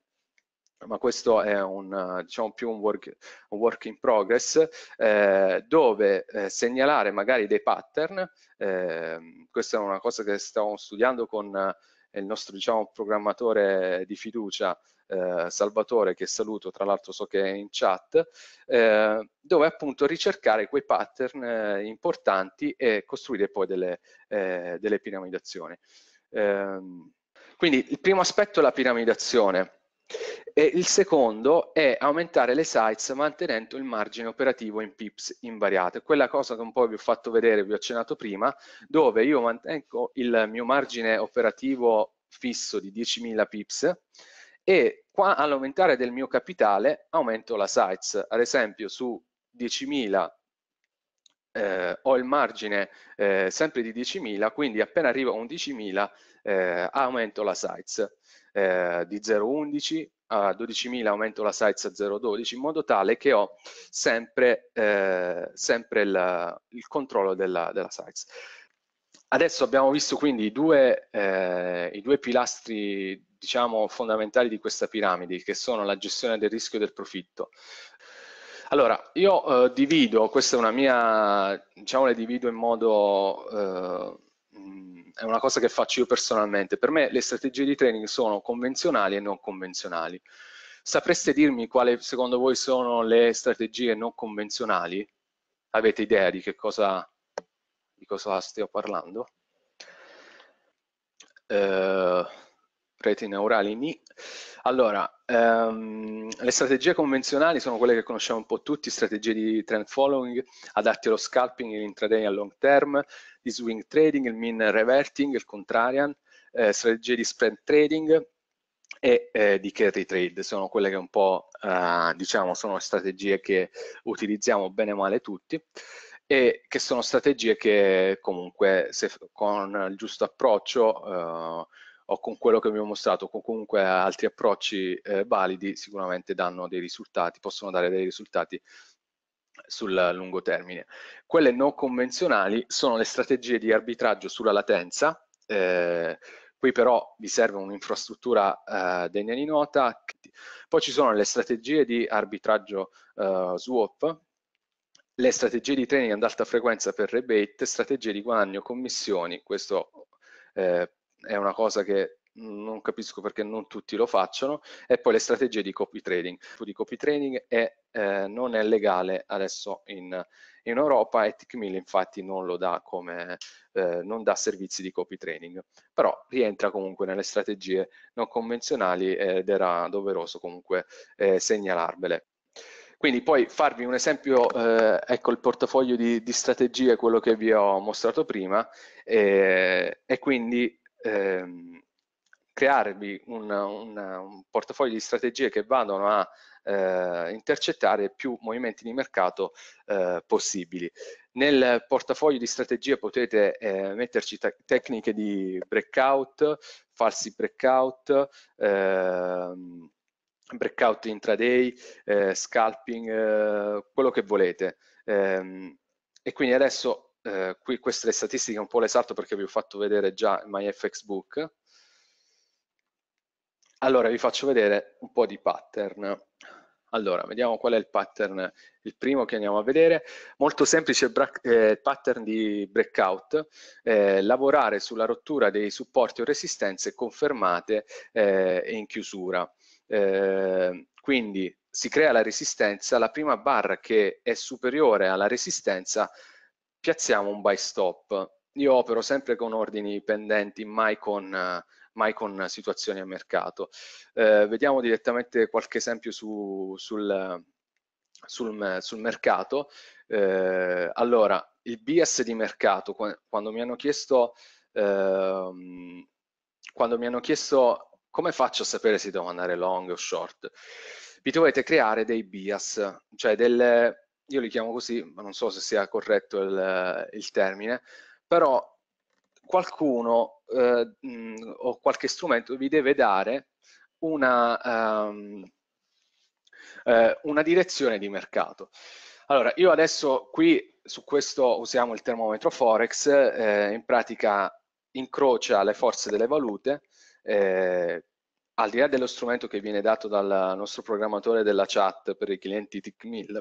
ma questo è un, eh, diciamo più un work, un work in progress, eh, dove eh, segnalare magari dei pattern, eh, questa è una cosa che stiamo studiando con eh, il nostro diciamo, programmatore di fiducia, eh, Salvatore, che saluto, tra l'altro so che è in chat, dove appunto ricercare quei pattern importanti e costruire poi delle, delle piramidazioni. Ehm, quindi il primo aspetto è la piramidazione e il secondo è aumentare le sites mantenendo il margine operativo in pips invariato. quella cosa che un po' vi ho fatto vedere, vi ho accennato prima, dove io mantengo il mio margine operativo fisso di 10.000 pips e qua all'aumentare del mio capitale aumento la sites. Ad esempio su 10.000 eh, ho il margine eh, sempre di 10.000, quindi appena arrivo a 11.000 eh, aumento la sites eh, di 0,11, a 12.000 aumento la size a 0,12 in modo tale che ho sempre, eh, sempre il, il, controllo della, della size. Adesso abbiamo visto quindi i due, eh, i due pilastri diciamo, fondamentali di questa piramide che sono la gestione del rischio e del profitto. Allora, io eh, divido, questa è una mia, diciamo le divido in modo... Eh, è una cosa che faccio io personalmente. Per me le strategie di training sono convenzionali e non convenzionali. Sapreste dirmi quali secondo voi sono le strategie non convenzionali? Avete idea di che cosa, di cosa stiamo parlando? Eh, reti neurali NI. Allora, ehm, le strategie convenzionali sono quelle che conosciamo un po' tutti, strategie di trend following, adatti allo scalping, l'intraday a long term, di swing trading, il min reverting, il contrarian, eh, strategie di spread trading e eh, di carry trade, sono quelle che un po', eh, diciamo, sono strategie che utilizziamo bene o male tutti e che sono strategie che comunque se, con il giusto approccio eh, o con quello che vi ho mostrato, con comunque altri approcci eh, validi, sicuramente danno dei risultati, possono dare dei risultati sul lungo termine. Quelle non convenzionali sono le strategie di arbitraggio sulla latenza, eh, qui però vi serve un'infrastruttura eh, degna di nota. Poi ci sono le strategie di arbitraggio eh, swap, le strategie di training ad alta frequenza per rebate, strategie di guadagno, commissioni, questo eh, è una cosa che non capisco perché non tutti lo facciano, e poi le strategie di copy trading. Di copy trading è, eh, non è legale adesso in, in Europa, e Mill infatti non lo dà come, eh, non dà servizi di copy trading, però rientra comunque nelle strategie non convenzionali ed era doveroso comunque eh, segnalarvele. Quindi poi farvi un esempio, eh, ecco il portafoglio di, di strategie, quello che vi ho mostrato prima, eh, e quindi ehm, crearvi una, una, un portafoglio di strategie che vadano a eh, intercettare più movimenti di mercato eh, possibili. Nel portafoglio di strategie potete eh, metterci te tecniche di breakout, falsi breakout, ehm, breakout intraday, eh, scalping, eh, quello che volete. Ehm, e quindi adesso eh, qui queste le statistiche un po' le salto perché vi ho fatto vedere già MyFXBook. Allora vi faccio vedere un po' di pattern. Allora, vediamo qual è il pattern, il primo che andiamo a vedere. Molto semplice eh, pattern di breakout, eh, lavorare sulla rottura dei supporti o resistenze confermate eh, in chiusura. Eh, quindi si crea la resistenza, la prima barra che è superiore alla resistenza piazziamo un buy stop. Io opero sempre con ordini pendenti, mai con, mai con situazioni a mercato. Eh, vediamo direttamente qualche esempio su, sul, sul, sul, mercato. Eh, allora, il bias di mercato, quando mi hanno chiesto... Eh, quando mi hanno chiesto come faccio a sapere se devo andare long o short, vi dovete creare dei bias, cioè delle, io li chiamo così, ma non so se sia corretto il, eh, il termine, però qualcuno eh, mh, o qualche strumento vi deve dare una, um, eh, una direzione di mercato. Allora, io adesso qui su questo usiamo il termometro Forex, eh, in pratica incrocia le forze delle valute, eh, al di là dello strumento che viene dato dal nostro programmatore della chat per i clienti TIC1000,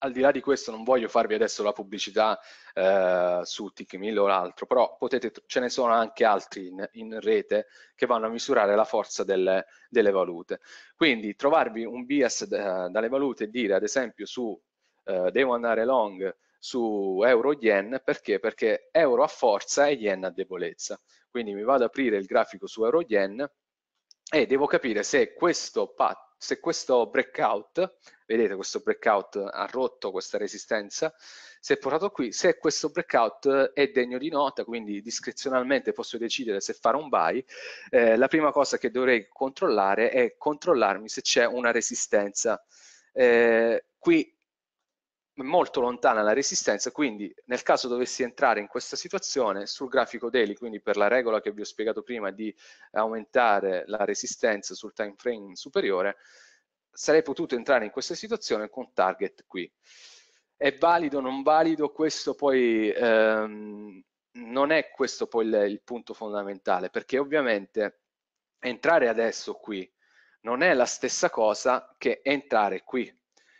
al di là di questo non voglio farvi adesso la pubblicità eh, su Tickmill o altro, però potete, ce ne sono anche altri in, in rete che vanno a misurare la forza delle, delle valute. Quindi trovarvi un bias da, dalle valute e dire ad esempio su eh, devo andare long su euro-yen, perché? Perché euro ha forza e yen ha debolezza. Quindi mi vado ad aprire il grafico su euro-yen e devo capire se questo patto se questo breakout, vedete questo breakout ha rotto questa resistenza, si è portato qui, se questo breakout è degno di nota, quindi discrezionalmente posso decidere se fare un buy, eh, la prima cosa che dovrei controllare è controllarmi se c'è una resistenza. Eh, qui molto lontana la resistenza, quindi nel caso dovessi entrare in questa situazione sul grafico daily, quindi per la regola che vi ho spiegato prima di aumentare la resistenza sul time frame superiore, sarei potuto entrare in questa situazione con target qui. È valido o non valido? Questo poi ehm, non è questo poi il, il punto fondamentale, perché ovviamente entrare adesso qui non è la stessa cosa che entrare qui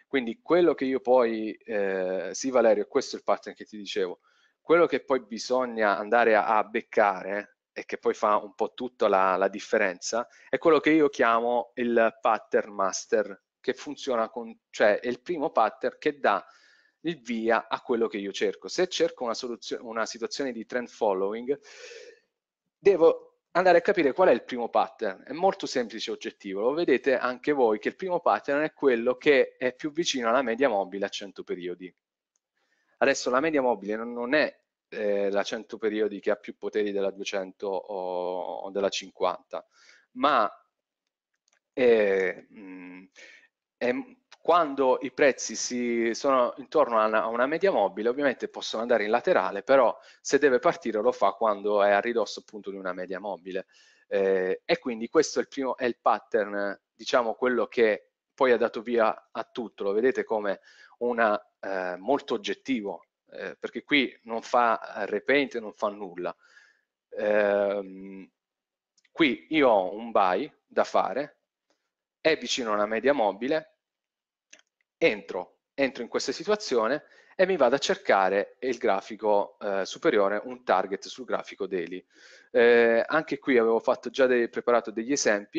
quindi quello che io poi, eh, sì Valerio, questo è il pattern che ti dicevo, quello che poi bisogna andare a, a beccare e che poi fa un po' tutta la, la, differenza, è quello che io chiamo il pattern master, che funziona con, cioè è il primo pattern che dà il via a quello che io cerco. Se cerco una, una situazione di trend following, devo andare a capire qual è il primo pattern. È molto semplice e oggettivo, lo vedete anche voi che il primo pattern è quello che è più vicino alla media mobile a 100 periodi. Adesso la media mobile non è eh, la 100 periodi che ha più poteri della 200 o, o della 50, ma è, mh, mm, è, quando i prezzi si sono intorno a una, a una media mobile, ovviamente possono andare in laterale, però se deve partire lo fa quando è a ridosso appunto di una media mobile. Eh, e quindi questo è il, primo, è il pattern, diciamo quello che poi ha dato via a tutto, lo vedete come una, eh, molto oggettivo, eh, perché qui non fa repente, non fa nulla. Ehm, qui io ho un buy da fare, è vicino a una media mobile, entro, entro in questa situazione e mi vado a cercare il grafico eh, superiore, un target sul grafico daily. Eh, anche qui avevo fatto già dei, preparato degli esempi,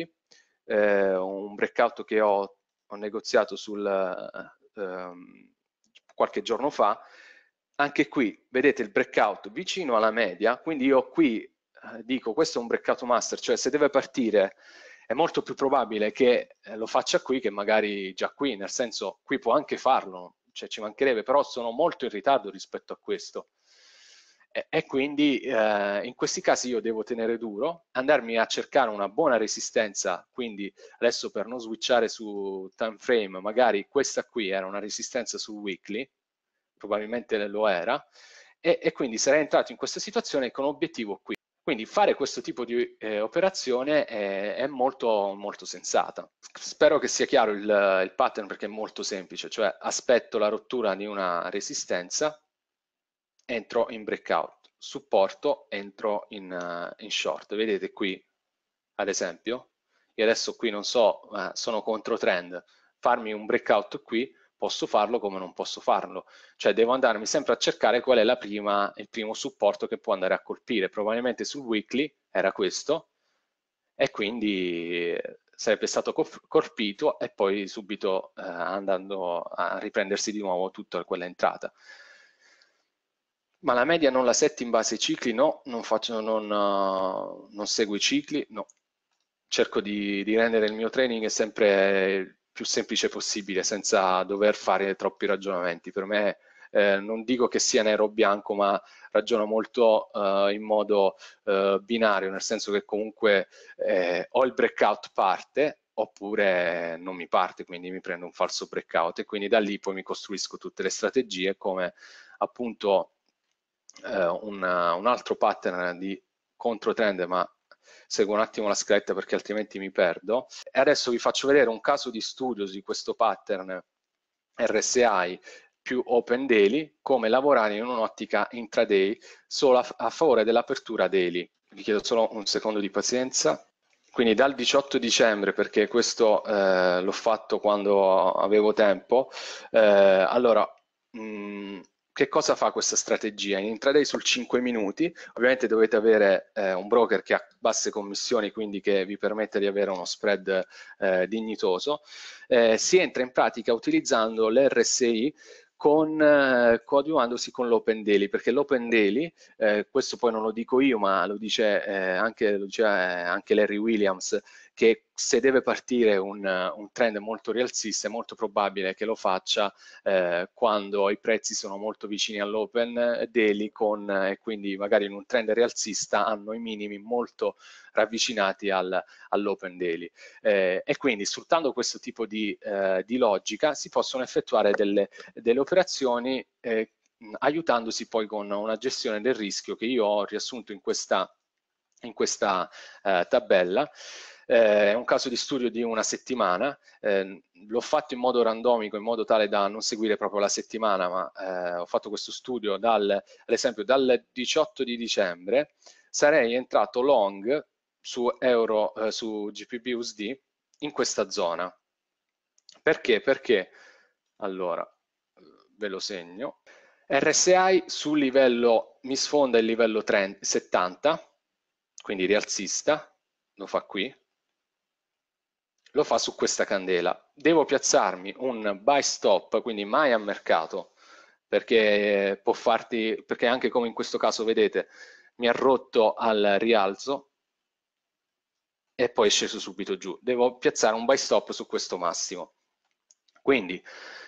eh, un breakout che ho, ho negoziato sul, eh, ehm, qualche giorno fa. Anche qui vedete il breakout vicino alla media, quindi io qui eh, dico questo è un breakout master, cioè se deve partire è molto più probabile che eh, lo faccia qui che magari già qui, nel senso qui può anche farlo, cioè ci mancherebbe, però sono molto in ritardo rispetto a questo. E, e quindi eh, in questi casi io devo tenere duro, andarmi a cercare una buona resistenza, quindi adesso per non switchare su time frame, magari questa qui era una resistenza sul weekly, probabilmente lo era, e, e quindi sarei entrato in questa situazione con obiettivo qui. Quindi fare questo tipo di eh, operazione è, è molto, molto, sensata. Spero che sia chiaro il, il pattern perché è molto semplice, cioè aspetto la rottura di una resistenza, entro in breakout, supporto, entro in, uh, in short. Vedete qui, ad esempio, io adesso qui non so, eh, sono contro trend, farmi un breakout qui posso farlo come non posso farlo. Cioè devo andarmi sempre a cercare qual è prima, il primo supporto che può andare a colpire. Probabilmente sul weekly era questo e quindi eh, sarebbe stato colpito e poi subito eh, andando a riprendersi di nuovo tutta quella entrata. Ma la media non la setti in base ai cicli? No, non, faccio, non, non seguo i cicli, no. Cerco di, di rendere il mio training sempre più semplice possibile senza dover fare troppi ragionamenti. Per me eh, non dico che sia nero o bianco, ma ragiono molto eh, in modo eh, binario, nel senso che comunque eh, o il breakout parte oppure non mi parte, quindi mi prendo un falso breakout e quindi da lì poi mi costruisco tutte le strategie come appunto eh, una, un altro pattern di controtrend ma seguo un attimo la scaletta perché altrimenti mi perdo. E adesso vi faccio vedere un caso di studio di questo pattern RSI più Open Daily, come lavorare in un'ottica intraday solo a, a favore dell'apertura daily. Vi chiedo solo un secondo di pazienza. Quindi dal 18 dicembre, perché questo eh, l'ho fatto quando avevo tempo, eh, allora mh, mm, che cosa fa questa strategia? In intraday sul 5 minuti, ovviamente dovete avere eh, un broker che ha basse commissioni, quindi che vi permette di avere uno spread eh, dignitoso. Eh, si entra in pratica utilizzando l'RSI con, eh, coadiuvandosi con l'Open Daily, perché l'Open Daily, eh, questo poi non lo dico io, ma lo dice, eh, anche, lo dice eh, anche Larry Williams, che se deve partire un, un trend molto rialzista è molto probabile che lo faccia eh, quando i prezzi sono molto vicini all'open daily con, eh, e quindi magari in un trend rialzista hanno i minimi molto ravvicinati al, all'open daily. Eh, e quindi sfruttando questo tipo di, eh, di logica si possono effettuare delle, delle operazioni eh, aiutandosi poi con una gestione del rischio che io ho riassunto in questa, in questa eh, tabella eh, è un caso di studio di una settimana, eh, l'ho fatto in modo randomico, in modo tale da non seguire proprio la settimana, ma eh, ho fatto questo studio dal, ad esempio dal 18 di dicembre, sarei entrato long su, Euro, eh, su GPB USD in questa zona. Perché? Perché, allora, ve lo segno, RSI sul livello, mi sfonda il livello 30, 70, quindi rialzista, lo fa qui, lo fa su questa candela. Devo piazzarmi un buy stop, quindi mai a mercato, perché può farti, perché anche come in questo caso vedete, mi ha rotto al rialzo e poi è sceso subito giù. Devo piazzare un buy stop su questo massimo. Quindi,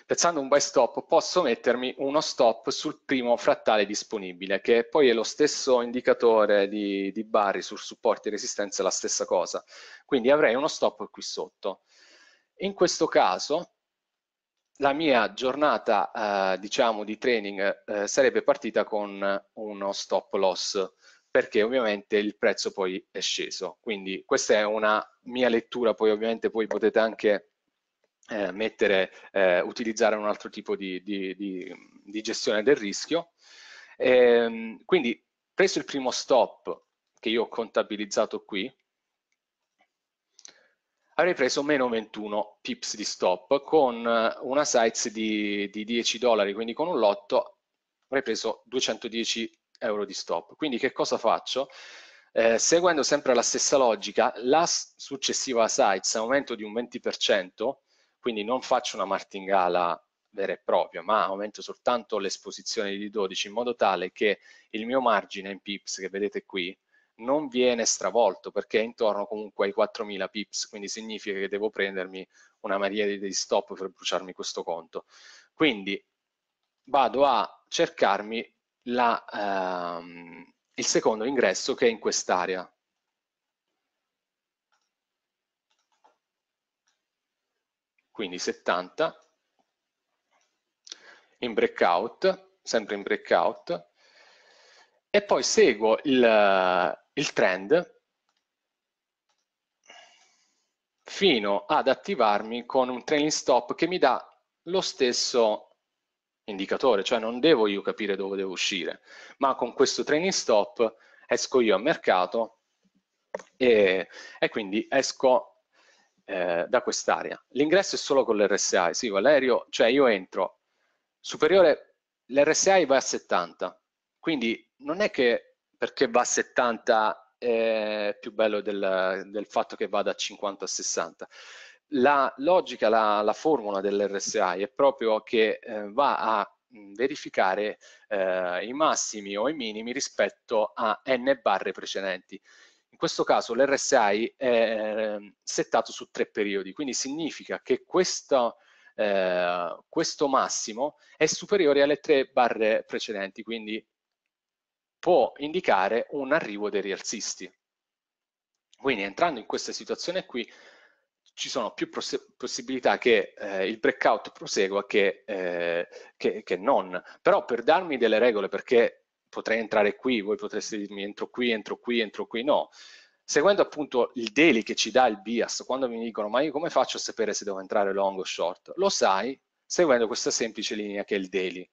piazzando un buy stop, posso mettermi uno stop sul primo frattale disponibile, che poi è lo stesso indicatore di, di Barry sul supporto e resistenza, la stessa cosa. Quindi avrei uno stop qui sotto. In questo caso, la mia giornata, eh, diciamo, di training eh, sarebbe partita con uno stop loss, perché ovviamente il prezzo poi è sceso. Quindi questa è una mia lettura, poi ovviamente poi potete anche eh, mettere, eh, utilizzare un altro tipo di, di, di, di gestione del rischio. E, ehm, quindi preso il primo stop che io ho contabilizzato qui, avrei preso meno 21 pips di stop con eh, una size di, di 10 dollari, quindi con un lotto avrei preso 210 euro di stop. Quindi che cosa faccio? Eh, seguendo sempre la stessa logica, la successiva size, aumento di un 20%, quindi non faccio una martingala vera e propria, ma aumento soltanto l'esposizione di 12 in modo tale che il mio margine in pips che vedete qui non viene stravolto perché è intorno comunque ai 4000 pips, quindi significa che devo prendermi una maniera di stop per bruciarmi questo conto. Quindi vado a cercarmi la, ehm, il secondo ingresso che è in quest'area, quindi 70 in breakout, sempre in breakout, e poi seguo il, il trend fino ad attivarmi con un trailing stop che mi dà lo stesso indicatore, cioè non devo io capire dove devo uscire, ma con questo training stop esco io al mercato e, e quindi esco eh, da quest'area. L'ingresso è solo con l'RSI, sì Valerio, cioè io entro, superiore, l'RSI va a 70, quindi non è che perché va a 70 è più bello del, del fatto che vada a 50 a 60. La logica, la, la formula dell'RSI è proprio che eh, va a mm, verificare eh, i massimi o i minimi rispetto a n barre precedenti. In questo caso l'RSI è ehm, settato su tre periodi, quindi significa che questo, eh, questo massimo è superiore alle tre barre precedenti, quindi può indicare un arrivo dei rialzisti. Quindi entrando in questa situazione qui ci sono più possibilità che eh, il breakout prosegua che, eh, che, che non. Però per darmi delle regole, perché potrei entrare qui, voi potreste dirmi entro qui, entro qui, entro qui, no. Seguendo appunto il daily che ci dà il bias, quando mi dicono ma io come faccio a sapere se devo entrare long o short? Lo sai seguendo questa semplice linea che è il daily.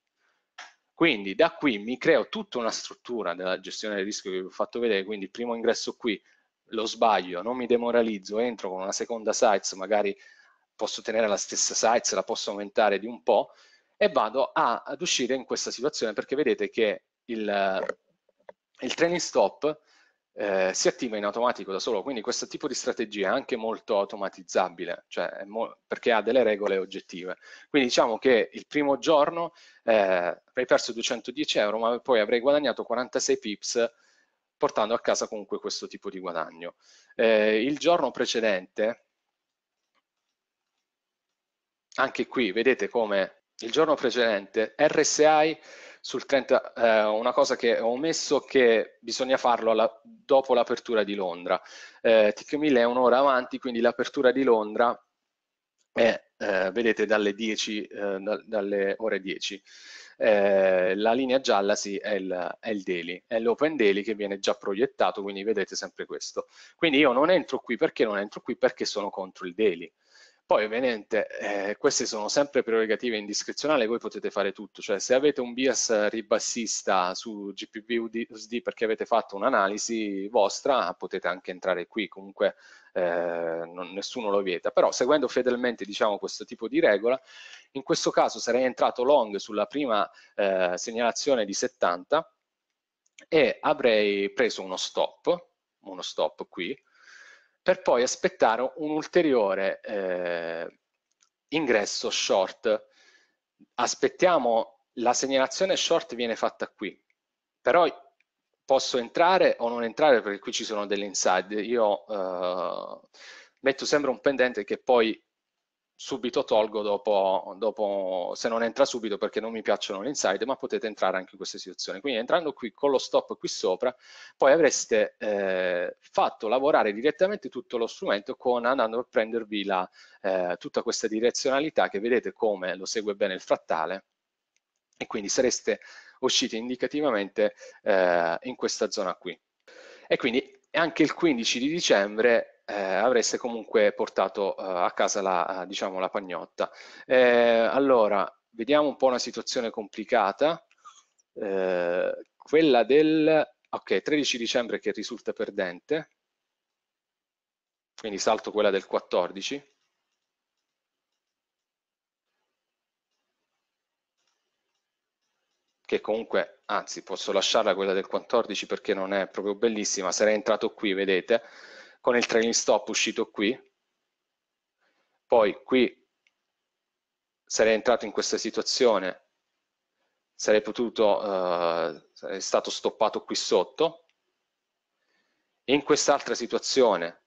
Quindi da qui mi creo tutta una struttura della gestione del rischio che vi ho fatto vedere, quindi il primo ingresso qui lo sbaglio, non mi demoralizzo, entro con una seconda sites, magari posso tenere la stessa sites, la posso aumentare di un po' e vado a, ad uscire in questa situazione perché vedete che il, il training stop eh, si attiva in automatico da solo, quindi questo tipo di strategia è anche molto automatizzabile, cioè mo perché ha delle regole oggettive. Quindi diciamo che il primo giorno eh, avrei perso 210 euro, ma poi avrei guadagnato 46 pips portando a casa comunque questo tipo di guadagno. Eh, il giorno precedente, anche qui vedete come il giorno precedente RSI sul client eh, una cosa che ho omesso che bisogna farlo alla, dopo l'apertura di Londra. Eh, TQ1000 è un'ora avanti, quindi l'apertura di Londra è, eh, vedete, dalle, 10, eh, da, dalle ore 10. Eh, la linea gialla sì, è il, è il daily, è l'open daily che viene già proiettato, quindi vedete sempre questo. Quindi io non entro qui, perché non entro qui? Perché sono contro il daily. Poi ovviamente eh, queste sono sempre prerogative indiscrezionali, voi potete fare tutto, cioè se avete un bias ribassista su GPV USD perché avete fatto un'analisi vostra, potete anche entrare qui, comunque eh, non, nessuno lo vieta, però seguendo fedelmente diciamo, questo tipo di regola, in questo caso sarei entrato long sulla prima eh, segnalazione di 70 e avrei preso uno stop, uno stop qui, per poi aspettare un ulteriore eh, ingresso short. Aspettiamo, la segnalazione short viene fatta qui, però posso entrare o non entrare perché qui ci sono delle inside. Io eh, metto sempre un pendente che poi subito tolgo dopo, dopo, se non entra subito perché non mi piacciono le inside, ma potete entrare anche in questa situazione. Quindi entrando qui con lo stop qui sopra, poi avreste eh, fatto lavorare direttamente tutto lo strumento con andando a prendervi la, eh, tutta questa direzionalità che vedete come lo segue bene il frattale e quindi sareste usciti indicativamente eh, in questa zona qui. E quindi anche il 15 di dicembre eh, avreste comunque portato eh, a casa la, eh, diciamo, la pagnotta. Eh, allora, vediamo un po' una situazione complicata, eh, quella del ok, 13 dicembre che risulta perdente, quindi salto quella del 14, che comunque, anzi posso lasciarla quella del 14 perché non è proprio bellissima, sarei entrato qui, vedete, con il trailing stop uscito qui, poi qui sarei entrato in questa situazione, sarei potuto, eh, sarei stato stoppato qui sotto, in quest'altra situazione,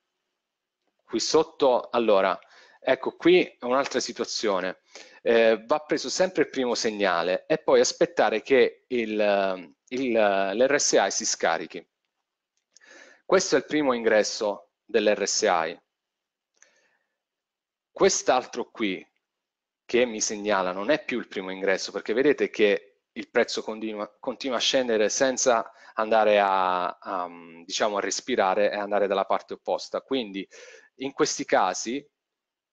qui sotto, allora, ecco qui è un'altra situazione, eh, va preso sempre il primo segnale e poi aspettare che eh, eh, l'RSI si scarichi. Questo è il primo ingresso dell'RSI. Quest'altro qui che mi segnala non è più il primo ingresso perché vedete che il prezzo continua, continua a scendere senza andare a, a, diciamo, a respirare e andare dalla parte opposta. Quindi in questi casi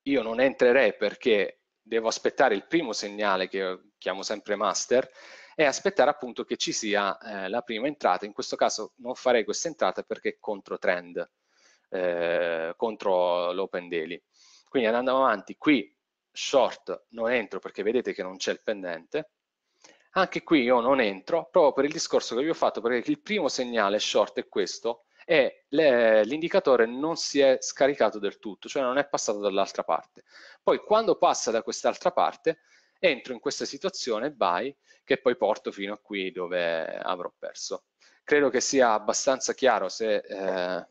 io non entrerei perché devo aspettare il primo segnale che chiamo sempre master e aspettare appunto che ci sia eh, la prima entrata. In questo caso non farei questa entrata perché è contro trend, eh, contro l'open daily. Quindi andando avanti, qui short non entro perché vedete che non c'è il pendente. Anche qui io non entro, proprio per il discorso che vi ho fatto, perché il primo segnale short è questo, e l'indicatore non si è scaricato del tutto, cioè non è passato dall'altra parte. Poi quando passa da quest'altra parte entro in questa situazione buy che poi porto fino a qui dove avrò perso. Credo che sia abbastanza chiaro se eh,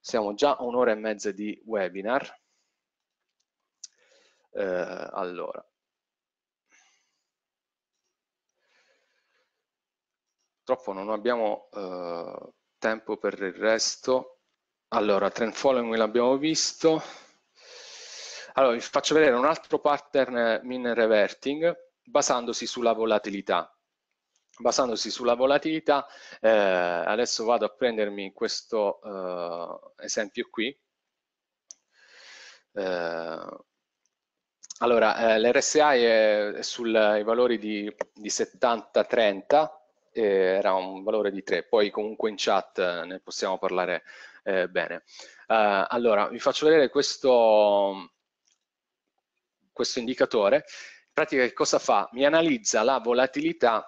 siamo già a un'ora e mezza di webinar. Eh, allora. Purtroppo non abbiamo eh, tempo per il resto. Allora, trend following l'abbiamo visto. Allora, vi faccio vedere un altro pattern eh, min reverting basandosi sulla volatilità. Basandosi sulla volatilità, eh, adesso vado a prendermi questo eh, esempio qui. Eh, allora, eh, l'RSI è, è sui eh, valori di, di 70-30, era un valore di 3, poi comunque in chat ne possiamo parlare eh, bene. Eh, allora, vi faccio vedere questo, questo indicatore, in pratica che cosa fa? Mi analizza la volatilità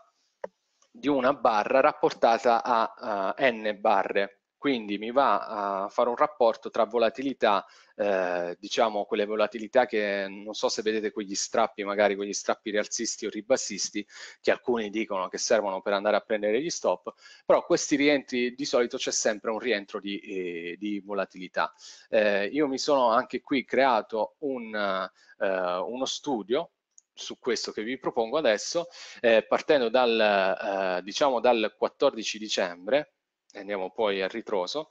di una barra rapportata a, a n barre quindi mi va a fare un rapporto tra volatilità, eh, diciamo quelle volatilità che non so se vedete quegli strappi, magari quegli strappi rialzisti o ribassisti, che alcuni dicono che servono per andare a prendere gli stop, però questi rientri di solito c'è sempre un rientro di, eh, di volatilità. Eh, io mi sono anche qui creato un, eh, uno studio su questo che vi propongo adesso, eh, partendo dal, eh, diciamo dal 14 dicembre, andiamo poi a ritroso,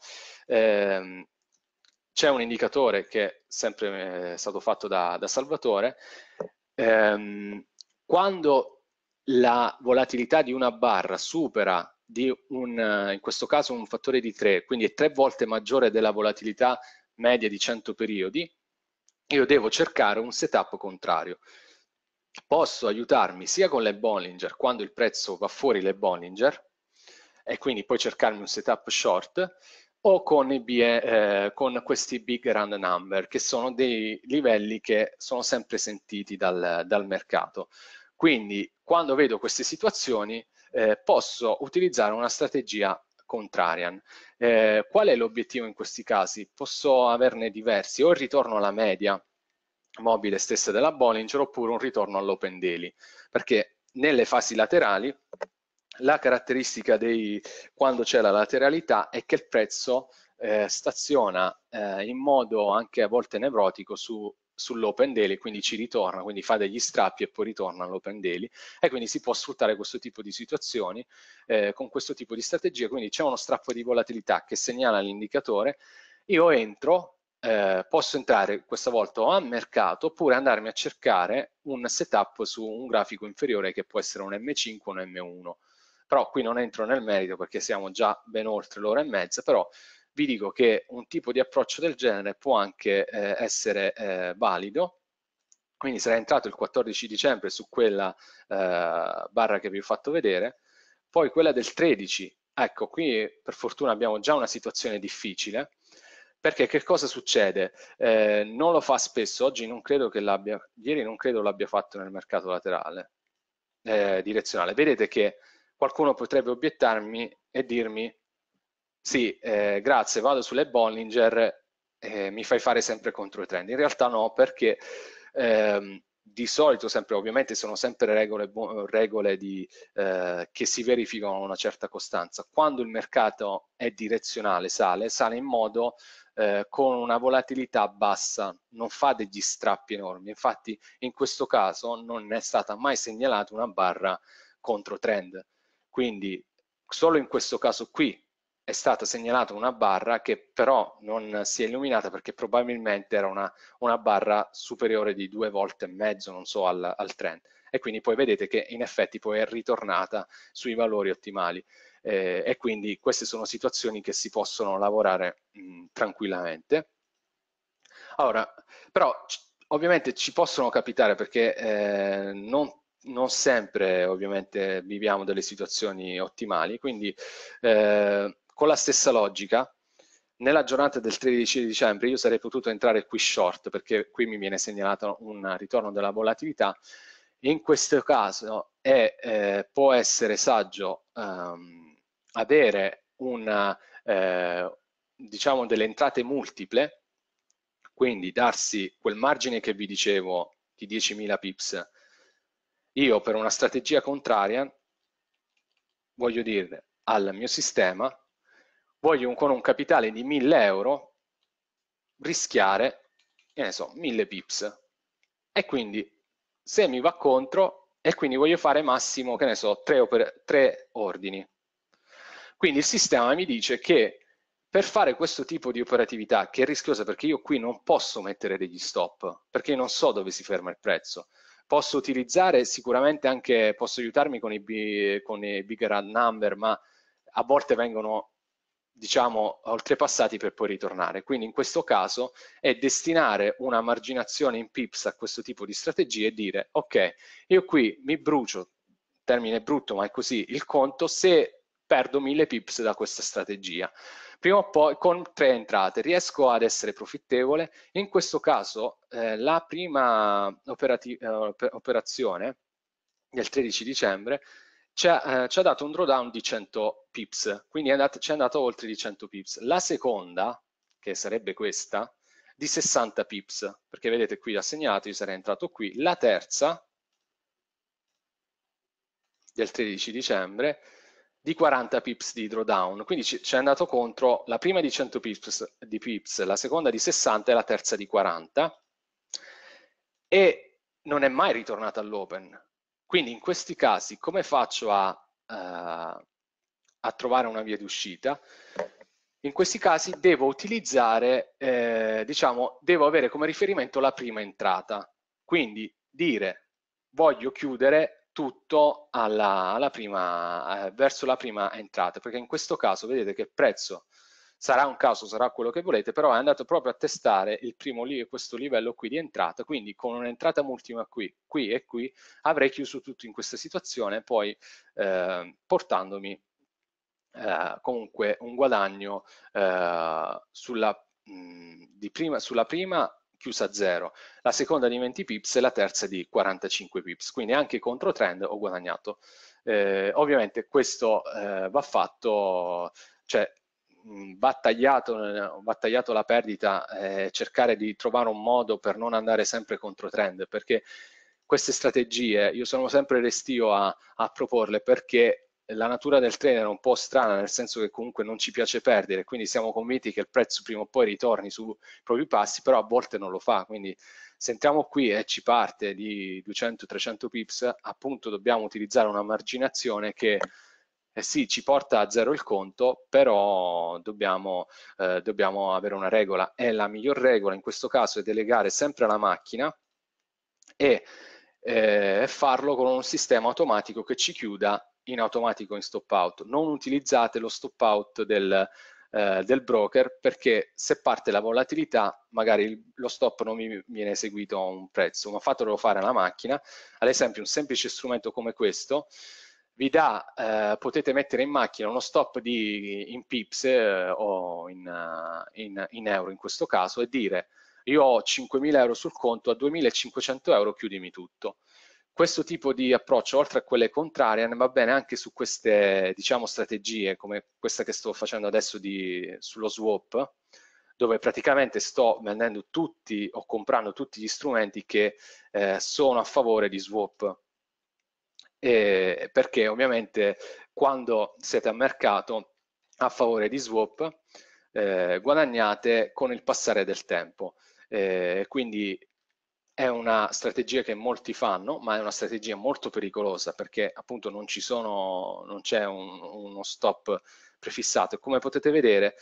ehm, c'è un indicatore che eh, è sempre stato fatto da, da Salvatore, ehm, quando la volatilità di una barra supera di un, in questo caso un fattore di 3, quindi è 3 volte maggiore della volatilità media di 100 periodi, io devo cercare un setup contrario. Posso aiutarmi sia con le Bollinger, quando il prezzo va fuori le Bollinger, e quindi poi cercarmi un setup short o con, BE, eh, con questi big run number che sono dei livelli che sono sempre sentiti dal, dal mercato. Quindi quando vedo queste situazioni eh, posso utilizzare una strategia contrarian. Eh, qual è l'obiettivo in questi casi? Posso averne diversi, o il ritorno alla media mobile stessa della Bollinger oppure un ritorno all'open daily, perché nelle fasi laterali la caratteristica dei, quando c'è la lateralità è che il prezzo eh, staziona eh, in modo anche a volte nevrotico su, sull'open daily, quindi ci ritorna, quindi fa degli strappi e poi ritorna all'open daily e quindi si può sfruttare questo tipo di situazioni eh, con questo tipo di strategia quindi c'è uno strappo di volatilità che segnala l'indicatore, io entro, eh, posso entrare questa volta o a mercato oppure andarmi a cercare un setup su un grafico inferiore che può essere un M5 o un M1 però qui non entro nel merito perché siamo già ben oltre l'ora e mezza, però vi dico che un tipo di approccio del genere può anche eh, essere eh, valido, quindi sarà entrato il 14 dicembre su quella eh, barra che vi ho fatto vedere, poi quella del 13, ecco qui per fortuna abbiamo già una situazione difficile, perché che cosa succede? Eh, non lo fa spesso, oggi non credo che l'abbia, ieri non credo l'abbia fatto nel mercato laterale, eh, direzionale. Vedete che qualcuno potrebbe obiettarmi e dirmi sì, eh, grazie, vado sulle Bollinger, eh, mi fai fare sempre contro i trend. In realtà no, perché ehm, di solito, sempre, ovviamente sono sempre regole, regole di, eh, che si verificano a una certa costanza. Quando il mercato è direzionale, sale, sale in modo eh, con una volatilità bassa, non fa degli strappi enormi. Infatti in questo caso non è stata mai segnalata una barra contro trend. Quindi solo in questo caso qui è stata segnalata una barra che però non si è illuminata perché probabilmente era una, una barra superiore di due volte e mezzo, non so, al, al, trend. E quindi poi vedete che in effetti poi è ritornata sui valori ottimali. Eh, e quindi queste sono situazioni che si possono lavorare mh, tranquillamente. Allora, però ovviamente ci possono capitare perché eh, non non sempre ovviamente viviamo delle situazioni ottimali, quindi eh, con la stessa logica, nella giornata del 13 dicembre io sarei potuto entrare qui short perché qui mi viene segnalato un ritorno della volatilità, in questo caso è, eh, può essere saggio ehm, avere una, eh, diciamo delle entrate multiple, quindi darsi quel margine che vi dicevo di 10.000 pips io per una strategia contraria voglio dire al mio sistema voglio con un capitale di 1000 euro rischiare, che ne so, 1000 pips. E quindi se mi va contro, e quindi voglio fare massimo, che ne so, 3 ordini. Quindi il sistema mi dice che per fare questo tipo di operatività, che è rischiosa perché io qui non posso mettere degli stop, perché non so dove si ferma il prezzo, Posso utilizzare sicuramente anche, posso aiutarmi con i, con i bigger number, ma a volte vengono diciamo oltrepassati per poi ritornare quindi in questo caso è destinare una marginazione in pips a questo tipo di strategie e dire ok io qui mi brucio termine brutto ma è così il conto se perdo 1000 pips da questa strategia prima o poi con tre entrate riesco ad essere profittevole. In questo caso eh, la prima eh, operazione del 13 dicembre ci ha, eh, ci ha, dato un drawdown di 100 pips, quindi è andato, ci è andato oltre di 100 pips. La seconda, che sarebbe questa, di 60 pips, perché vedete qui l'ha segnato, io sarei entrato qui. La terza, del 13 dicembre, di 40 pips di drawdown, quindi ci, è andato contro la prima di 100 pips, di pips, la seconda di 60 e la terza di 40 e non è mai ritornata all'open. Quindi in questi casi come faccio a, uh, a trovare una via d'uscita? In questi casi devo utilizzare, eh, diciamo, devo avere come riferimento la prima entrata, quindi dire voglio chiudere tutto alla, alla prima, eh, verso la prima entrata, perché in questo caso vedete che il prezzo sarà un caso, sarà quello che volete, però è andato proprio a testare il primo, questo livello qui di entrata, quindi con un'entrata multima qui, qui e qui, avrei chiuso tutto in questa situazione, poi eh, portandomi eh, comunque un guadagno eh, sulla, mh, prima, sulla prima chiusa a 0, la seconda di 20 pips e la terza di 45 pips, quindi anche contro trend ho guadagnato. Eh, ovviamente questo eh, va fatto, cioè Va tagliato, va tagliato, la perdita eh, cercare di trovare un modo per non andare sempre contro trend perché queste strategie io sono sempre restio a, a proporle perché la natura del treno è un po' strana, nel senso che comunque non ci piace perdere, quindi siamo convinti che il prezzo prima o poi ritorni sui propri passi, però a volte non lo fa, quindi se entriamo qui e ci parte di 200-300 pips, appunto dobbiamo utilizzare una marginazione che eh sì, ci porta a zero il conto, però dobbiamo, eh, dobbiamo avere una regola e la miglior regola in questo caso è delegare sempre alla macchina e eh, farlo con un sistema automatico che ci chiuda in automatico in stop out. Non utilizzate lo stop out del, eh, del broker perché se parte la volatilità magari lo stop non mi viene eseguito a un prezzo, ma fatelo fare alla macchina. Ad esempio un semplice strumento come questo vi dà, eh, potete mettere in macchina uno stop di, in pips eh, o in, uh, in, in euro in questo caso e dire io ho 5.000 euro sul conto, a 2.500 euro chiudimi tutto questo tipo di approccio, oltre a quelle contrarie, va bene anche su queste diciamo, strategie, come questa che sto facendo adesso di, sullo swap, dove praticamente sto vendendo tutti o comprando tutti gli strumenti che eh, sono a favore di swap. E perché ovviamente quando siete a mercato a favore di swap eh, guadagnate con il passare del tempo. Eh, quindi è una strategia che molti fanno, ma è una strategia molto pericolosa perché appunto non, ci sono, non c'è un, uno stop prefissato. come potete vedere,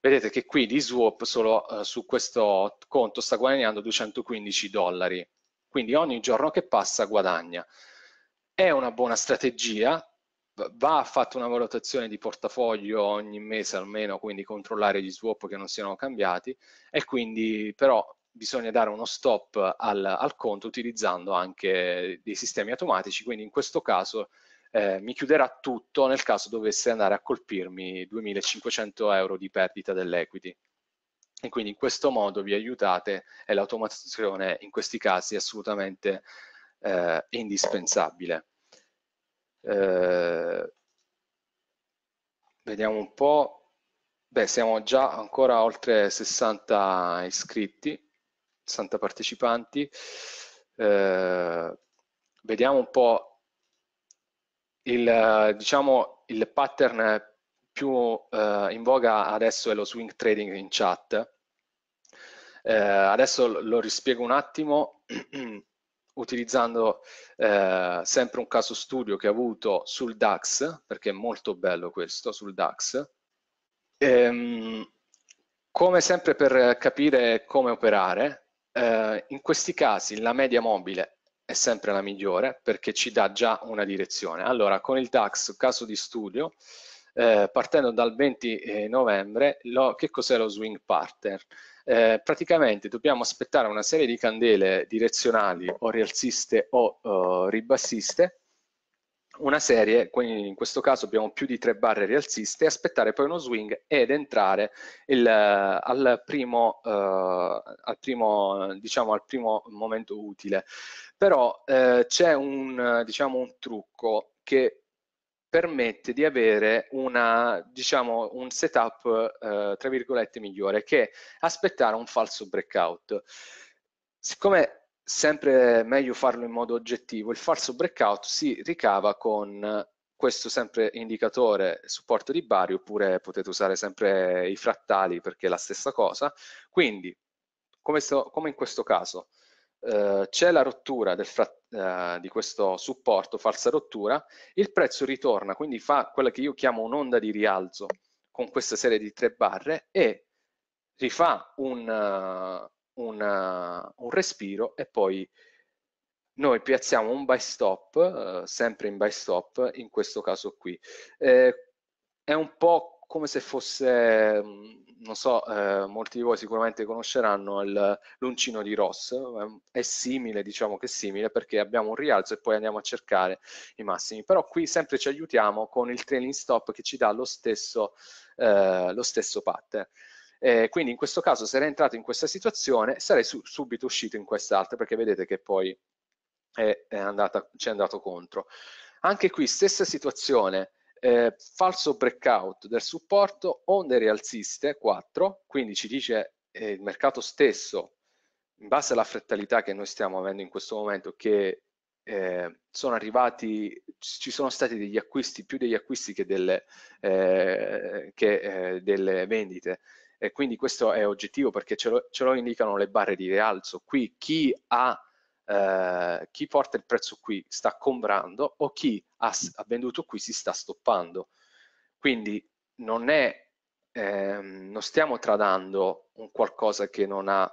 vedete che qui di swap solo eh, su questo conto sta guadagnando 215 dollari. Quindi ogni giorno che passa guadagna. È una buona strategia, va fatta una valutazione di portafoglio ogni mese almeno, quindi controllare gli swap che non siano cambiati e quindi però bisogna dare uno stop al, al, conto utilizzando anche dei sistemi automatici, quindi in questo caso eh, mi chiuderà tutto nel caso dovesse andare a colpirmi 2500 euro di perdita dell'equity. E quindi in questo modo vi aiutate e l'automazione in questi casi è assolutamente eh, indispensabile. Eh, vediamo un po'. Beh, siamo già ancora oltre 60 iscritti. 60 partecipanti. Eh, vediamo un po' il, diciamo, il pattern più eh, in voga adesso è lo swing trading in chat. Eh, adesso lo rispiego un attimo *clears throat* utilizzando eh, sempre un caso studio che ho avuto sul DAX, perché è molto bello questo, sul DAX. Ehm, come sempre per capire come operare, eh, in questi casi la media mobile è sempre la migliore perché ci dà già una direzione. Allora, con il DAX, caso di studio, eh, partendo dal 20 eh, novembre, lo, che cos'è lo swing pattern? Eh, praticamente dobbiamo aspettare una serie di candele direzionali o rialziste o uh, ribassiste una serie, quindi in questo caso abbiamo più di tre barre rialziste, aspettare poi uno swing ed entrare il, eh, al, primo, eh, al, primo, diciamo, al primo momento utile. Però eh, c'è un, diciamo, un trucco che permette di avere una, diciamo, un setup, eh, tra virgolette, migliore, che è aspettare un falso breakout. Siccome sempre meglio farlo in modo oggettivo. Il falso breakout si ricava con questo sempre indicatore supporto di Bari oppure potete usare sempre i frattali perché è la stessa cosa. Quindi, come, so, come in questo caso, eh, c'è la rottura frat, eh, di questo supporto, falsa rottura, il prezzo ritorna, quindi fa quella che io chiamo un'onda di rialzo con questa serie di tre barre e rifà un, una, un respiro e poi noi piazziamo un buy stop, eh, sempre in buy stop, in questo caso qui. Eh, è un po' come se fosse, mm, non so, eh, molti di voi sicuramente conosceranno il, l'uncino di Ross, è simile, diciamo che è simile, perché abbiamo un rialzo e poi andiamo a cercare i massimi. Però qui sempre ci aiutiamo con il trailing stop che ci dà lo stesso, eh, lo stesso pattern. Eh, quindi in questo caso sarei entrato in questa situazione, sarei su, subito uscito in quest'altra, perché vedete che poi è, è andata, ci è andato contro. Anche qui stessa situazione, eh, falso breakout del supporto, onde rialziste 4, quindi ci dice eh, il mercato stesso, in base alla frettalità che noi stiamo avendo in questo momento, che eh, sono arrivati, ci sono stati degli acquisti, più degli acquisti che delle, eh, che, eh, delle vendite e quindi questo è oggettivo perché ce lo, ce lo indicano le barre di rialzo. Qui chi, ha, eh, chi porta il prezzo qui sta comprando o chi ha, ha venduto qui si sta stoppando. Quindi non, è, ehm, non stiamo tradando un qualcosa che non ha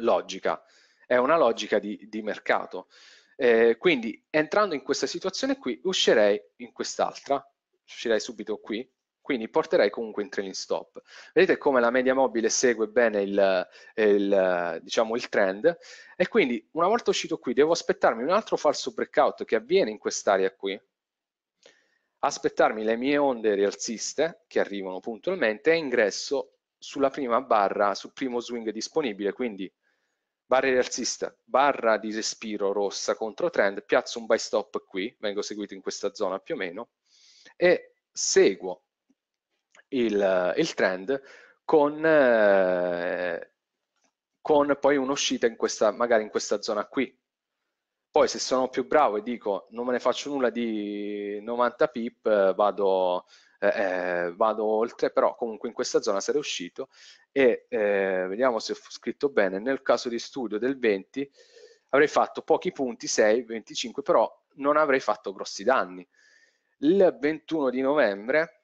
logica, è una logica di, di mercato. Eh, quindi entrando in questa situazione qui uscirei in quest'altra, uscirei subito qui quindi porterei comunque in trailing stop. Vedete come la media mobile segue bene il, il, diciamo, il, trend e quindi una volta uscito qui devo aspettarmi un altro falso breakout che avviene in quest'area qui, aspettarmi le mie onde rialziste che arrivano puntualmente e ingresso sulla prima barra, sul primo swing disponibile, quindi barra rialzista, barra di respiro rossa contro trend, piazzo un buy stop qui, vengo seguito in questa zona più o meno e seguo il, eh, il trend con, eh, con poi un'uscita in questa, magari in questa zona qui. Poi se sono più bravo e dico non me ne faccio nulla di 90 pip, vado, eh, eh, vado oltre, però comunque in questa zona sarei uscito e eh, vediamo se ho scritto bene, nel caso di studio del 20 avrei fatto pochi punti, 6, 25, però non avrei fatto grossi danni. Il 21 di novembre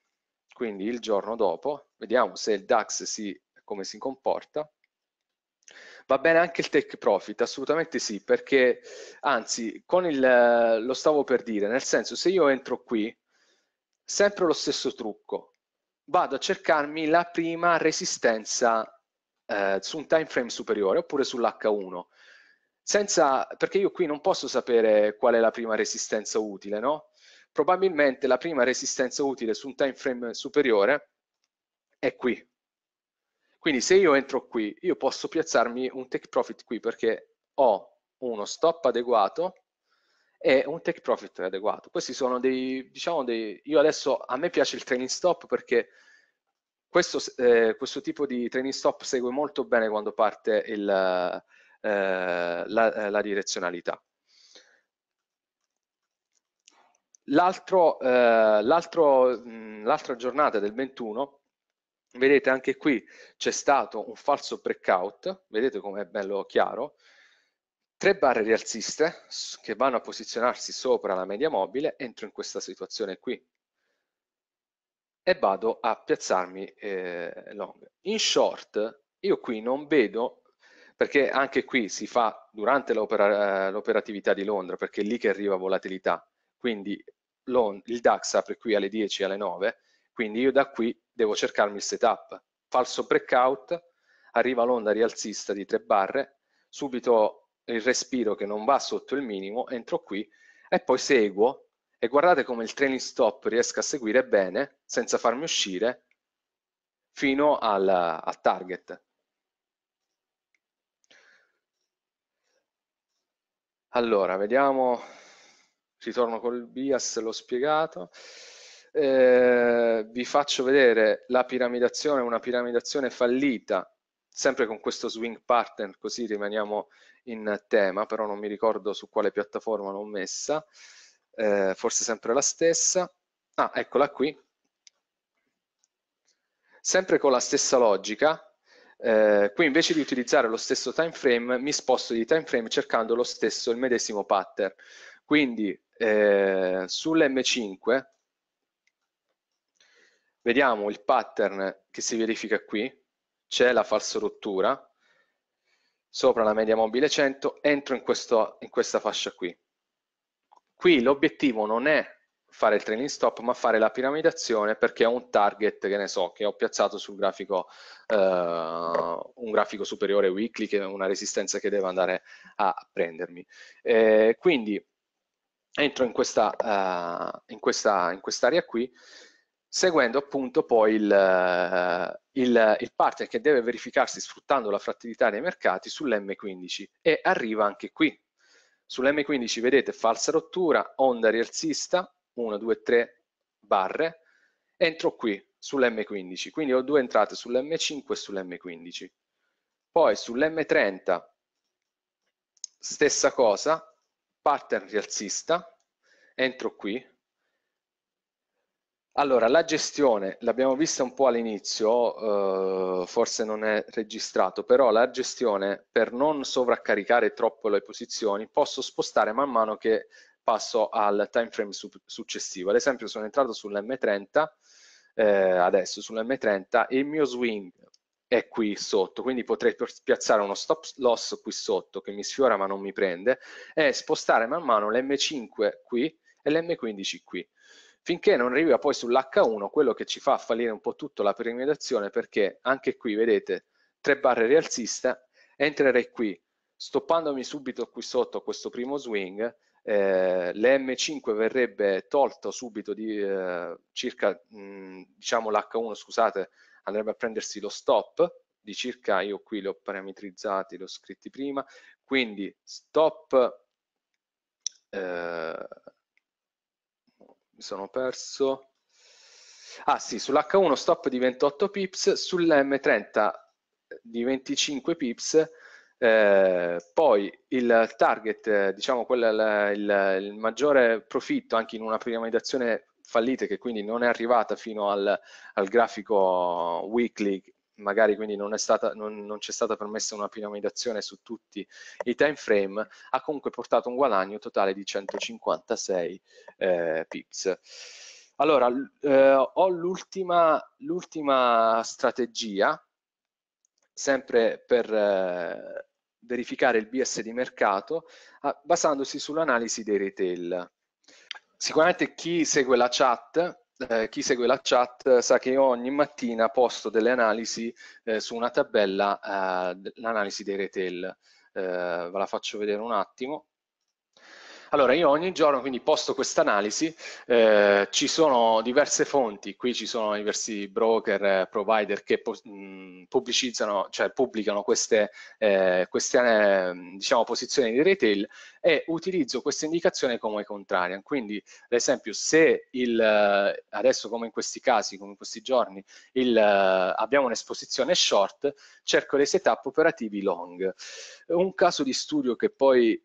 quindi il giorno dopo, vediamo se il DAX si, come si comporta. Va bene anche il take profit? Assolutamente sì, perché anzi, il, lo stavo per dire, nel senso se io entro qui, sempre lo stesso trucco, vado a cercarmi la prima resistenza eh, su un time frame superiore oppure sull'H1, senza, perché io qui non posso sapere qual è la prima resistenza utile, no? probabilmente la prima resistenza utile su un time frame superiore è qui. Quindi se io entro qui, io posso piazzarmi un take profit qui perché ho uno stop adeguato e un take profit adeguato. Questi sono dei, diciamo, dei, io adesso, a me piace il training stop perché questo, eh, questo tipo di training stop segue molto bene quando parte il, eh, la, la direzionalità. L'altro, eh, l'altro, mh, mm, l'altra giornata del 21, vedete anche qui c'è stato un falso breakout, vedete com'è bello chiaro, tre barre rialziste che vanno a posizionarsi sopra la media mobile, entro in questa situazione qui e vado a piazzarmi eh, long. In short io qui non vedo perché anche qui si fa durante l'operatività di Londra, perché è lì che arriva volatilità, quindi il DAX apre qui alle 10, alle 9, quindi io da qui devo cercarmi il setup. Falso breakout, arriva l'onda rialzista di 3 barre, subito il respiro che non va sotto il minimo, entro qui e poi seguo e guardate come il trailing stop riesca a seguire bene senza farmi uscire fino al, al target. Allora, vediamo ritorno col bias, l'ho spiegato. Eh, vi faccio vedere la piramidazione, una piramidazione fallita, sempre con questo swing pattern, così rimaniamo in tema, però non mi ricordo su quale piattaforma l'ho messa, eh, forse sempre la stessa. Ah, eccola qui. Sempre con la stessa logica, eh, qui invece di utilizzare lo stesso time frame, mi sposto di time frame cercando lo stesso, il medesimo pattern. Quindi eh, sull'M5 vediamo il pattern che si verifica qui, c'è la falsa rottura, sopra la media mobile 100, entro in, questo, in questa fascia qui. Qui l'obiettivo non è fare il trailing stop, ma fare la piramidazione perché ho un target, che ne so, che ho piazzato sul grafico, eh, un grafico superiore weekly, che è una resistenza che deve andare a prendermi. Eh, quindi entro in questa, uh, in questa, in quest'area qui, seguendo appunto poi il, eh, il, il, partner che deve verificarsi sfruttando la frattilità dei mercati sull'M15 e arriva anche qui. Sull'M15 vedete falsa rottura, onda rialzista, 1, 2, 3 barre, entro qui sull'M15, quindi ho due entrate sull'M5 e sull'M15. Poi sull'M30 stessa cosa, pattern rialzista, entro qui. Allora, la gestione, l'abbiamo vista un po' all'inizio, eh, forse non è registrato, però la gestione, per non sovraccaricare troppo le posizioni, posso spostare man mano che passo al time frame su successivo. Ad esempio sono entrato sull'M30, eh, adesso sull'M30 e il mio swing è qui sotto, quindi potrei piazzare uno stop loss qui sotto che mi sfiora ma non mi prende e spostare man mano l'M5 qui e l'M15 qui finché non arriva poi sull'H1 quello che ci fa fallire un po' tutta la perimetrazione perché anche qui vedete tre barre rialzista entrerei qui stoppandomi subito qui sotto questo primo swing eh, l'M5 verrebbe tolto subito di eh, circa mh, mm, diciamo l'H1 scusate andrebbe a prendersi lo stop di circa, io qui li ho parametrizzati, li ho scritti prima, quindi stop, eh, mi sono perso, ah sì, sull'H1 stop di 28 pips, sull'M30 di 25 pips, eh, poi il target, diciamo quello, il, il maggiore profitto anche in una piramidizzazione fallita che quindi non è arrivata fino al, al grafico weekly magari quindi non, stata, non, non, stata permessa una piramidazione su tutti i time frame, ha comunque portato un guadagno totale di 156 eh, pips. Allora, eh, ho l'ultima, strategia, sempre per eh, verificare il BS di mercato, basandosi sull'analisi dei retail sicuramente chi segue la chat eh, chi segue la chat sa che io ogni mattina posto delle analisi eh, su una tabella, eh, l'analisi dei retail. Eh, ve la faccio vedere un attimo. Allora io ogni giorno quindi posto questa analisi, eh, ci sono diverse fonti, qui ci sono diversi broker, eh, provider che mh, mm, pubblicizzano, cioè pubblicano queste, eh, queste eh, diciamo, posizioni di retail e utilizzo questa indicazione come contrarian. Quindi ad esempio se il, eh, adesso come in questi casi, come in questi giorni, il, eh, abbiamo un'esposizione short, cerco dei setup operativi long. Un caso di studio che poi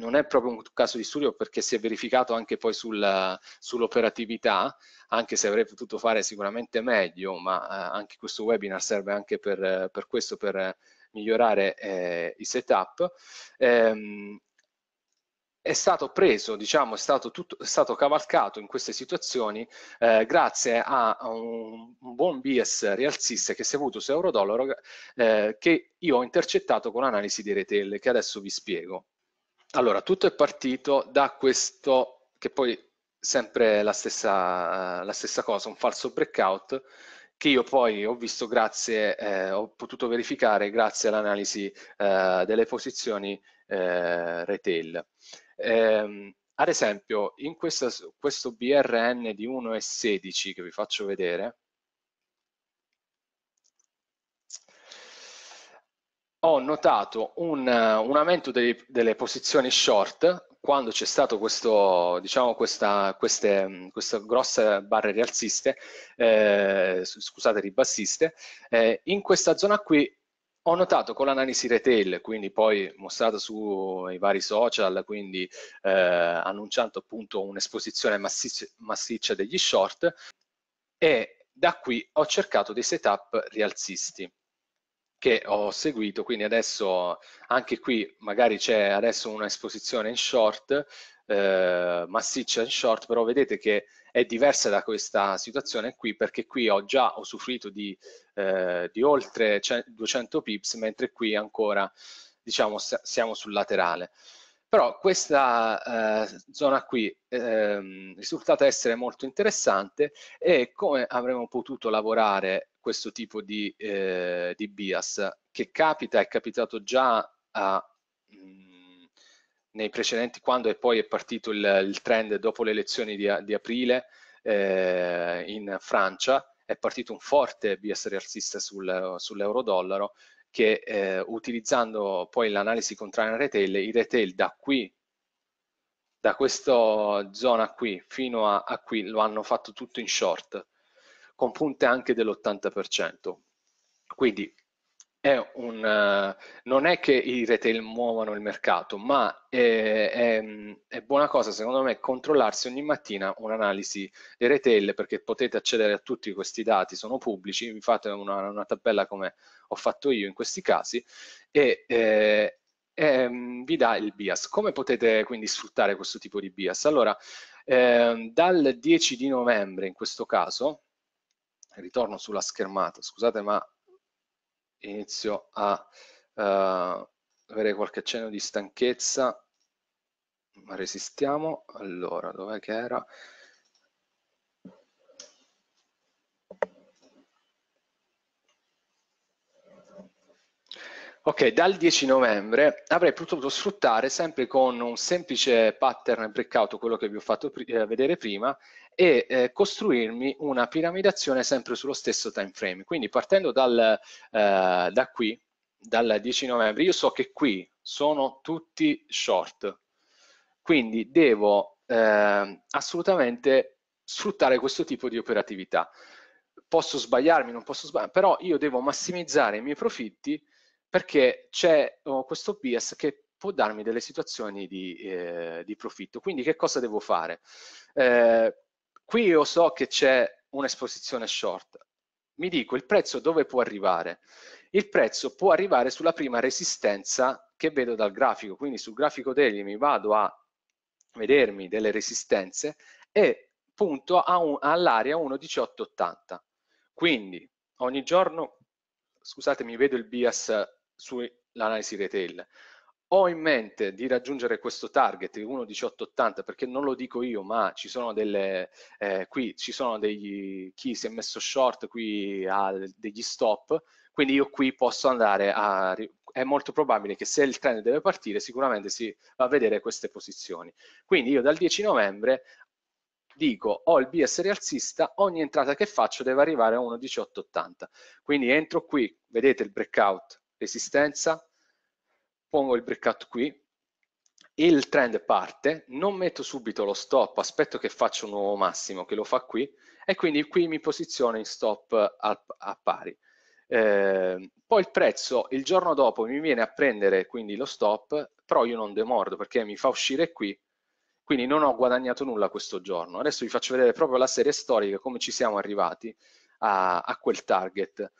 non è proprio un caso di studio perché si è verificato anche poi sul, sull'operatività, anche se avrei potuto fare sicuramente meglio, ma eh, anche questo webinar serve anche per, per questo, per migliorare eh, i setup. Ehm, è stato preso, diciamo, è stato, tutto, è stato cavalcato in queste situazioni eh, grazie a un, un, buon bias rialzista che si è avuto su euro-dollaro eh, che io ho intercettato con analisi di retail che adesso vi spiego. Allora, tutto è partito da questo, che poi sempre la stessa, la stessa cosa, un falso breakout, che io poi ho visto grazie, eh, ho potuto verificare grazie all'analisi eh, delle posizioni eh, retail. Ehm, ad esempio, in questa, questo BRN di 1,16 che vi faccio vedere, ho notato un, eh, un aumento dei, delle posizioni short quando c'è stato questo, diciamo, questa, queste, mm, queste grosse barre rialziste, eh, scusate, ribassiste, eh, in questa zona qui ho notato con l'analisi retail, quindi poi mostrata sui eh, vari social, quindi eh, annunciando appunto un'esposizione massiccia, massiccia degli short, e da qui ho cercato dei setup rialzisti che ho seguito, quindi adesso anche qui magari c'è adesso un'esposizione in short, eh, massiccia in short, però vedete che è diversa da questa situazione qui perché qui ho già usufruito di, eh, di oltre 200 cioè, pips, mentre qui ancora diciamo siamo sul laterale. Però questa eh, zona qui eh, risultata essere molto interessante e come avremmo potuto lavorare questo tipo di, eh, di bias che capita, è capitato già a, mh, mm, nei precedenti quando è poi è partito il, il trend dopo le elezioni di, di aprile eh, in Francia, è partito un forte bias rialzista sul, sull'euro-dollaro, che eh, utilizzando poi l'analisi contraria retail, i retail da qui, da questa zona qui fino a, a qui lo hanno fatto tutto in short, con punte anche dell'80%. Quindi è un, eh, non è che i retail muovano il mercato, ma eh, è, è, mm, è buona cosa secondo me controllarsi ogni mattina un'analisi dei retail perché potete accedere a tutti questi dati, sono pubblici, vi fate una, una tabella come ho fatto io in questi casi e eh, mm, vi dà il bias. Come potete quindi sfruttare questo tipo di bias? Allora, eh, dal 10 di novembre in questo caso, ritorno sulla schermata, scusate ma inizio a uh, avere qualche cenno di stanchezza, ma resistiamo. Allora, dov'è che era? Ok, dal 10 novembre avrei potuto sfruttare sempre con un semplice pattern breakout, quello che vi ho fatto pr eh, vedere prima, e eh, costruirmi una piramidazione sempre sullo stesso time frame. Quindi partendo dal, eh, da qui, dal 10 novembre, io so che qui sono tutti short, quindi devo eh, assolutamente sfruttare questo tipo di operatività. Posso sbagliarmi, non posso sbagliarmi, però io devo massimizzare i miei profitti perché c'è oh, questo bias che può darmi delle situazioni di, eh, di profitto. Quindi che cosa devo fare? Eh, qui io so che c'è un'esposizione short. Mi dico il prezzo dove può arrivare? Il prezzo può arrivare sulla prima resistenza che vedo dal grafico, quindi sul grafico degli mi vado a vedermi delle resistenze e punto all'area 1.1880. Quindi ogni giorno, scusate, mi vedo il bias sull'analisi retail. Ho in mente di raggiungere questo target di 1.1880 perché non lo dico io, ma ci sono delle eh, qui ci sono degli chi si è messo short qui ha degli stop, quindi io qui posso andare a è molto probabile che se il trend deve partire sicuramente si va a vedere queste posizioni. Quindi io dal 10 novembre dico ho il BS rialzista, ogni entrata che faccio deve arrivare a 1.1880. Quindi entro qui, vedete il breakout resistenza, pongo il breakout qui, il trend parte, non metto subito lo stop, aspetto che faccia un nuovo massimo che lo fa qui e quindi qui mi posiziono in stop a, a pari. Eh, poi il prezzo il giorno dopo mi viene a prendere quindi lo stop, però io non demordo perché mi fa uscire qui, quindi non ho guadagnato nulla questo giorno. Adesso vi faccio vedere proprio la serie storica come ci siamo arrivati a, a quel target.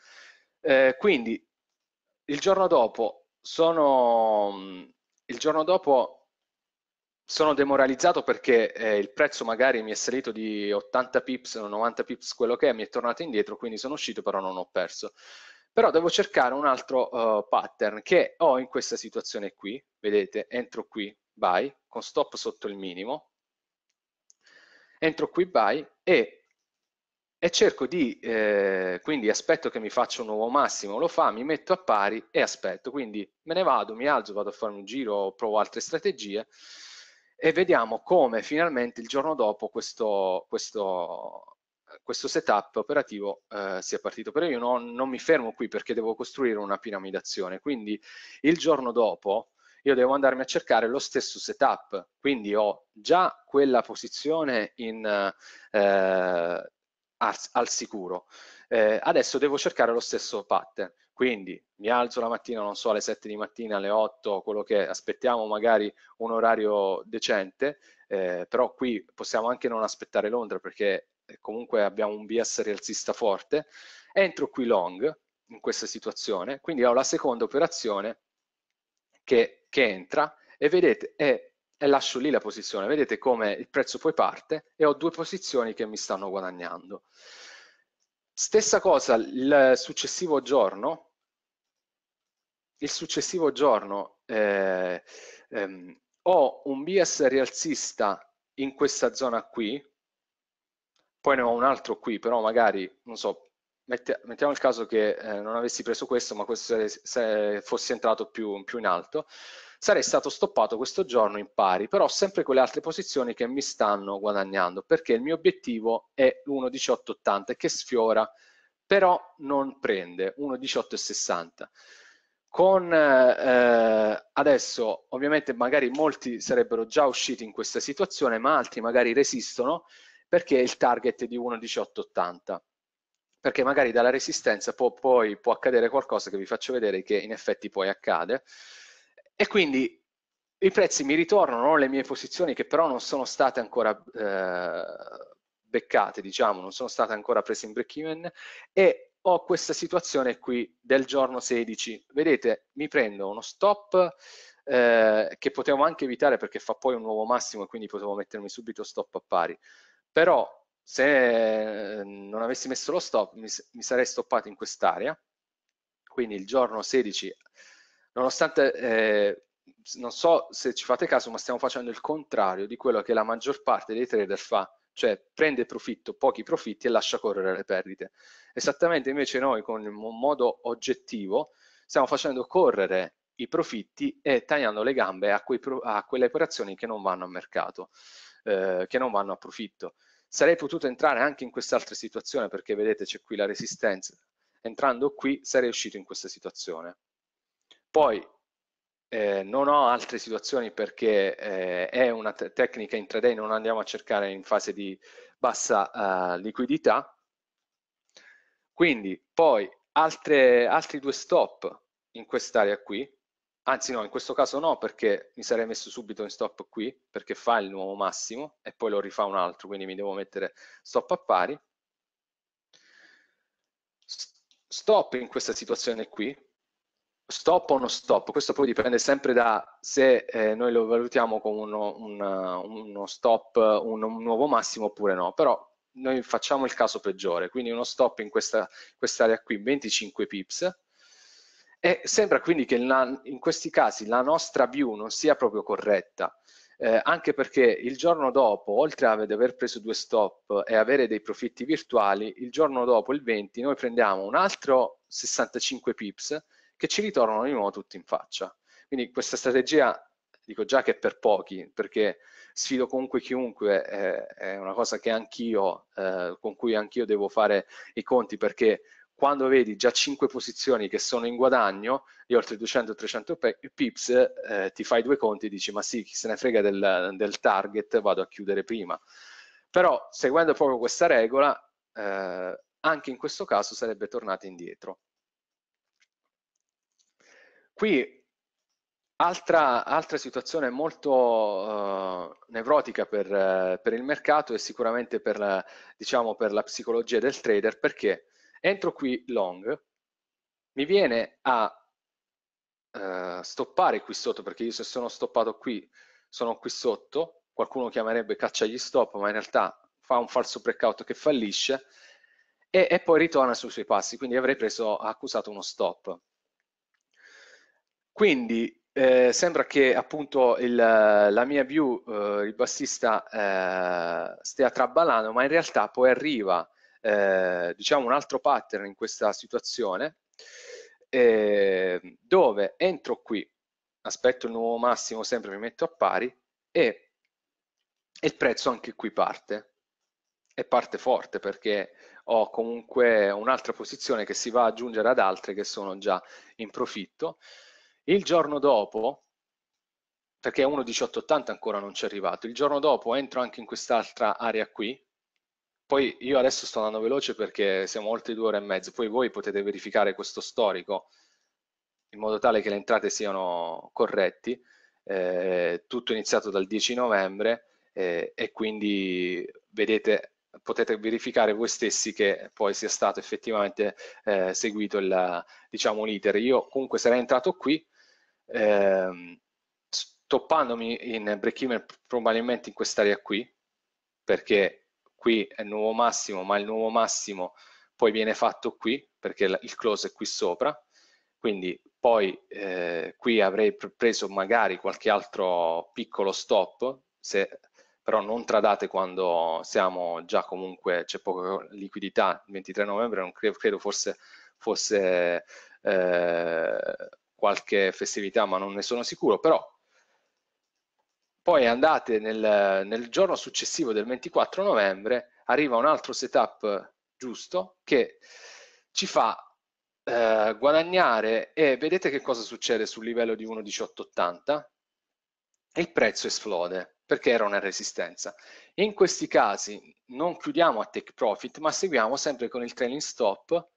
Eh, quindi il giorno dopo sono, mm, il giorno dopo sono demoralizzato perché eh, il prezzo magari mi è salito di 80 pips o 90 pips, quello che è, mi è tornato indietro, quindi sono uscito, però non ho perso. Però devo cercare un altro uh, pattern che ho in questa situazione qui, vedete, entro qui, buy, con stop sotto il minimo, entro qui, buy, e e cerco di, eh, quindi aspetto che mi faccia un nuovo massimo, lo fa, mi metto a pari e aspetto, quindi me ne vado, mi alzo, vado a fare un giro, provo altre strategie e vediamo come finalmente il giorno dopo questo, questo, questo setup operativo eh, sia partito. Però io non, non mi fermo qui perché devo costruire una piramidazione, quindi il giorno dopo io devo andarmi a cercare lo stesso setup, quindi ho già quella posizione in, eh, al, sicuro. Eh, adesso devo cercare lo stesso pattern, quindi mi alzo la mattina, non so, alle 7 di mattina, alle 8, quello che aspettiamo magari un orario decente, eh, però qui possiamo anche non aspettare Londra perché eh, comunque abbiamo un BS rialzista forte, entro qui long in questa situazione, quindi ho la seconda operazione che, che entra e vedete è e lascio lì la posizione. Vedete come il prezzo poi parte e ho due posizioni che mi stanno guadagnando. Stessa cosa il successivo giorno, il successivo giorno eh, ehm, ho un bias rialzista in questa zona qui, poi ne ho un altro qui, però magari, non so, mette, mettiamo il caso che eh, non avessi preso questo, ma questo se, se fosse entrato più, più in alto, sarei stato stoppato questo giorno in pari, però sempre con le altre posizioni che mi stanno guadagnando, perché il mio obiettivo è 1.1880 che sfiora, però non prende 1.1860. Con eh, adesso ovviamente magari molti sarebbero già usciti in questa situazione, ma altri magari resistono perché il target è di 1.1880 perché magari dalla resistenza può, poi può accadere qualcosa che vi faccio vedere che in effetti poi accade e quindi i prezzi mi ritornano le mie posizioni che però non sono state ancora eh, beccate, diciamo, non sono state ancora prese in break even e ho questa situazione qui del giorno 16. Vedete, mi prendo uno stop eh, che potevo anche evitare perché fa poi un nuovo massimo e quindi potevo mettermi subito stop a pari. Però se non avessi messo lo stop mi, mi sarei stoppato in quest'area, quindi il giorno 16 Nonostante, eh, non so se ci fate caso, ma stiamo facendo il contrario di quello che la maggior parte dei trader fa, cioè prende profitto, pochi profitti e lascia correre le perdite. Esattamente invece noi con un modo oggettivo stiamo facendo correre i profitti e tagliando le gambe a, quei, a quelle operazioni che non vanno a mercato, eh, che non vanno a profitto. Sarei potuto entrare anche in quest'altra situazione perché vedete c'è qui la resistenza. Entrando qui sarei uscito in questa situazione. Poi eh, non ho altre situazioni perché eh, è una te tecnica intraday, non andiamo a cercare in fase di bassa eh, liquidità. Quindi poi altre, altri due stop in quest'area qui, anzi no, in questo caso no perché mi sarei messo subito in stop qui perché fa il nuovo massimo e poi lo rifà un altro, quindi mi devo mettere stop a pari. Stop in questa situazione qui, stop o non stop, questo poi dipende sempre da se eh, noi lo valutiamo come uno, un, uno stop, un, un, nuovo massimo oppure no, però noi facciamo il caso peggiore, quindi uno stop in questa quest'area qui, 25 pips, e sembra quindi che la, in questi casi la nostra view non sia proprio corretta, eh, anche perché il giorno dopo, oltre ad aver preso due stop e avere dei profitti virtuali, il giorno dopo, il 20, noi prendiamo un altro 65 pips, che ci ritornano di nuovo tutti in faccia. Quindi questa strategia, dico già che è per pochi, perché sfido comunque chiunque, eh, è una cosa che anch'io, eh, con cui anch'io devo fare i conti, perché quando vedi già 5 posizioni che sono in guadagno di oltre 200-300 pips, eh, ti fai due conti e dici ma sì, chi se ne frega del, del target, vado a chiudere prima. Però seguendo proprio questa regola, eh, anche in questo caso sarebbe tornata indietro. Qui altra, altra situazione molto uh, nevrotica per, uh, per, il mercato e sicuramente per la, diciamo, per la psicologia del trader perché entro qui long, mi viene a uh, stoppare qui sotto perché io se sono stoppato qui sono qui sotto, qualcuno chiamerebbe caccia gli stop ma in realtà fa un falso breakout che fallisce e, e poi ritorna sui suoi passi, quindi avrei preso, accusato uno stop. Quindi eh, sembra che appunto il, la mia view, eh, il bassista eh, stia traballando, ma in realtà poi arriva eh, diciamo un altro pattern in questa situazione eh, dove entro qui, aspetto il nuovo massimo, sempre mi metto a pari e, e il prezzo anche qui parte e parte forte perché ho comunque un'altra posizione che si va ad aggiungere ad altre che sono già in profitto il giorno dopo, perché 1.1880 ancora non ci è arrivato, il giorno dopo entro anche in quest'altra area qui, poi io adesso sto andando veloce perché siamo oltre due ore e mezzo, poi voi potete verificare questo storico in modo tale che le entrate siano corretti, eh, tutto iniziato dal 10 novembre eh, e quindi vedete, potete verificare voi stessi che poi sia stato effettivamente eh, seguito l'iter. Diciamo, io comunque sarei entrato qui, eh, stoppandomi in break even probabilmente in quest'area qui, perché qui è il nuovo massimo, ma il nuovo massimo poi viene fatto qui, perché il close è qui sopra, quindi poi eh, qui avrei preso magari qualche altro piccolo stop, se, però non tradate quando siamo già comunque, c'è poca liquidità, il 23 novembre non credo, credo forse fosse eh, qualche festività, ma non ne sono sicuro, però poi andate nel, nel giorno successivo del 24 novembre, arriva un altro setup giusto che ci fa eh, guadagnare e vedete che cosa succede sul livello di 1.1880 il prezzo esplode perché era una resistenza. In questi casi non chiudiamo a take profit ma seguiamo sempre con il trailing stop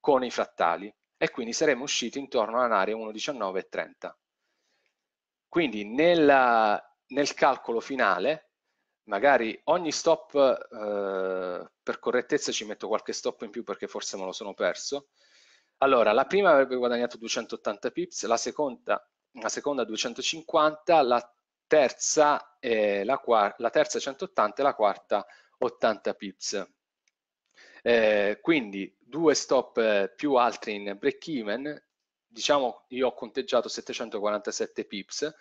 con i frattali e quindi saremo usciti intorno all'area 1,19,30. Quindi nella, nel calcolo finale, magari ogni stop, eh, per correttezza ci metto qualche stop in più perché forse me lo sono perso, allora la prima avrebbe guadagnato 280 pips, la seconda, la seconda 250, la terza, eh, la, la terza 180 e la quarta 80 pips eh, quindi due stop eh, più altri in break even, diciamo io ho conteggiato 747 pips,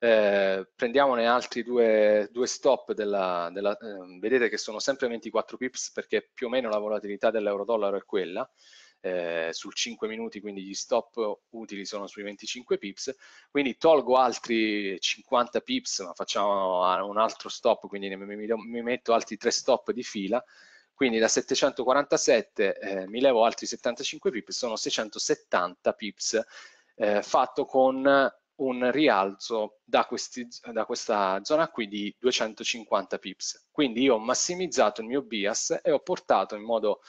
eh, prendiamone altri due, due stop, della, della, ehm, vedete che sono sempre 24 pips perché più o meno la volatilità dell'euro-dollaro è quella, eh, sul 5 minuti quindi gli stop utili sono sui 25 pips, quindi tolgo altri 50 pips, ma facciamo ah, un altro stop, quindi mi, mi metto altri 3 stop di fila, quindi da 747 eh, mi levo altri 75 pips, sono 670 pips eh, fatto con un rialzo da, questi, da, questa zona qui di 250 pips. Quindi io ho massimizzato il mio bias e ho portato in modo,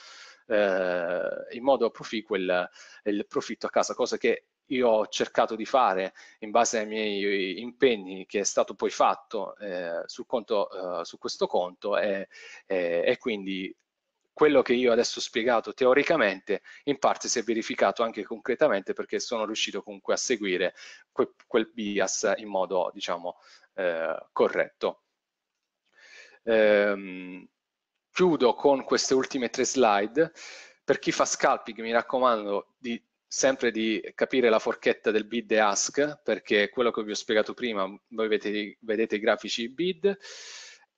eh, in modo proficuo il, il profitto a casa, cosa che io ho cercato di fare in base ai miei impegni che è stato poi fatto eh, sul conto, eh, su questo conto e, e, e, quindi quello che io adesso ho spiegato teoricamente in parte si è verificato anche concretamente perché sono riuscito comunque a seguire que, quel bias in modo diciamo eh, corretto. Ehm, chiudo con queste ultime tre slide. Per chi fa scalping mi raccomando di sempre di capire la forchetta del bid e ask, perché quello che vi ho spiegato prima, voi vedete, vedete i grafici bid,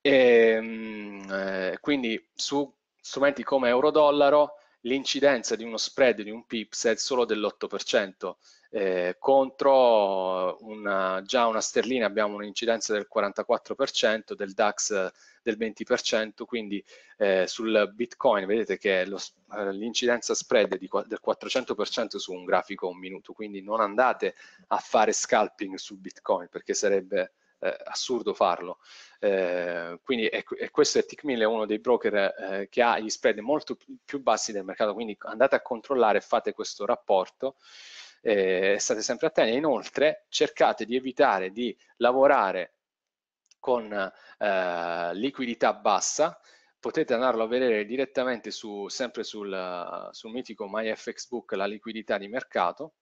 e, ehm, eh, quindi su strumenti come euro-dollaro l'incidenza di uno spread di un pips è solo dell'8%, eh, contro una, già una sterlina abbiamo un'incidenza del 44%, del DAX eh, del 20%, quindi eh, sul Bitcoin vedete che eh, l'incidenza spread è di, del 400% su un grafico un minuto, quindi non andate a fare scalping su Bitcoin perché sarebbe eh, assurdo farlo. Eh, quindi e, e questo è TIC 1000, uno dei broker eh, che ha gli spread molto più bassi del mercato, quindi andate a controllare e fate questo rapporto eh, state sempre attenti. Inoltre cercate di evitare di lavorare con eh, liquidità bassa, potete andarlo a vedere direttamente su, sempre sul, eh, sul mitico MyFXBook, la liquidità di mercato.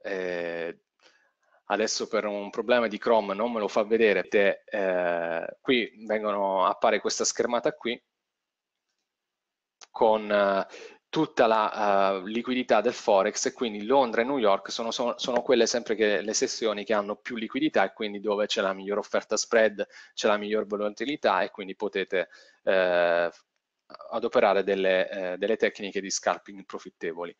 Eh, adesso per un problema di Chrome non me lo fa vedere, te, eh, qui vengono, appare questa schermata qui con eh, tutta la uh, liquidità del Forex e quindi Londra e New York sono, sono, sono quelle sempre che, le sessioni che hanno più liquidità e quindi dove c'è la miglior offerta spread, c'è la miglior volatilità e quindi potete eh, adoperare delle, eh, delle tecniche di scalping profittevoli.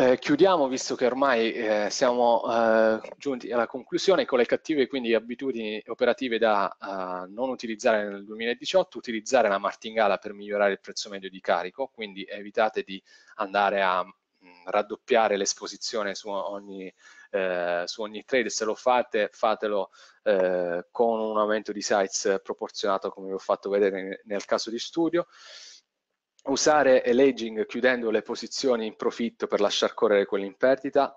Eh, chiudiamo, visto che ormai eh, siamo eh, giunti alla conclusione, con le cattive quindi, abitudini operative da eh, non utilizzare nel 2018, utilizzare la martingala per migliorare il prezzo medio di carico, quindi evitate di andare a mh, mm, raddoppiare l'esposizione su ogni, eh, su ogni trade, se lo fate fatelo eh, con un aumento di size proporzionato come vi ho fatto vedere nel caso di studio usare l'aging chiudendo le posizioni in profitto per lasciar correre quelle in perdita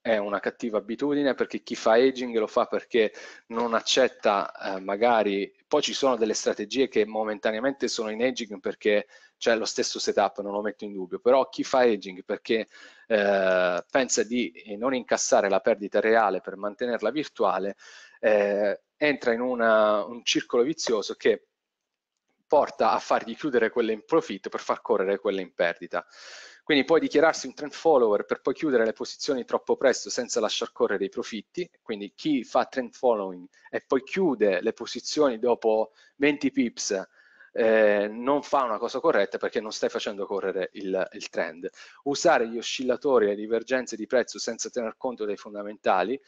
è una cattiva abitudine perché chi fa aging lo fa perché non accetta eh, magari poi ci sono delle strategie che momentaneamente sono in aging perché c'è lo stesso setup non lo metto in dubbio però chi fa aging perché eh, pensa di eh, non incassare la perdita reale per mantenerla virtuale eh, entra in una, un circolo vizioso che porta a fargli chiudere quelle in profit per far correre quelle in perdita. Quindi puoi dichiararsi un trend follower per poi chiudere le posizioni troppo presto senza lasciar correre i profitti, quindi chi fa trend following e poi chiude le posizioni dopo 20 pips eh, non fa una cosa corretta perché non stai facendo correre il, il trend. Usare gli oscillatori e le divergenze di prezzo senza tener conto dei fondamentali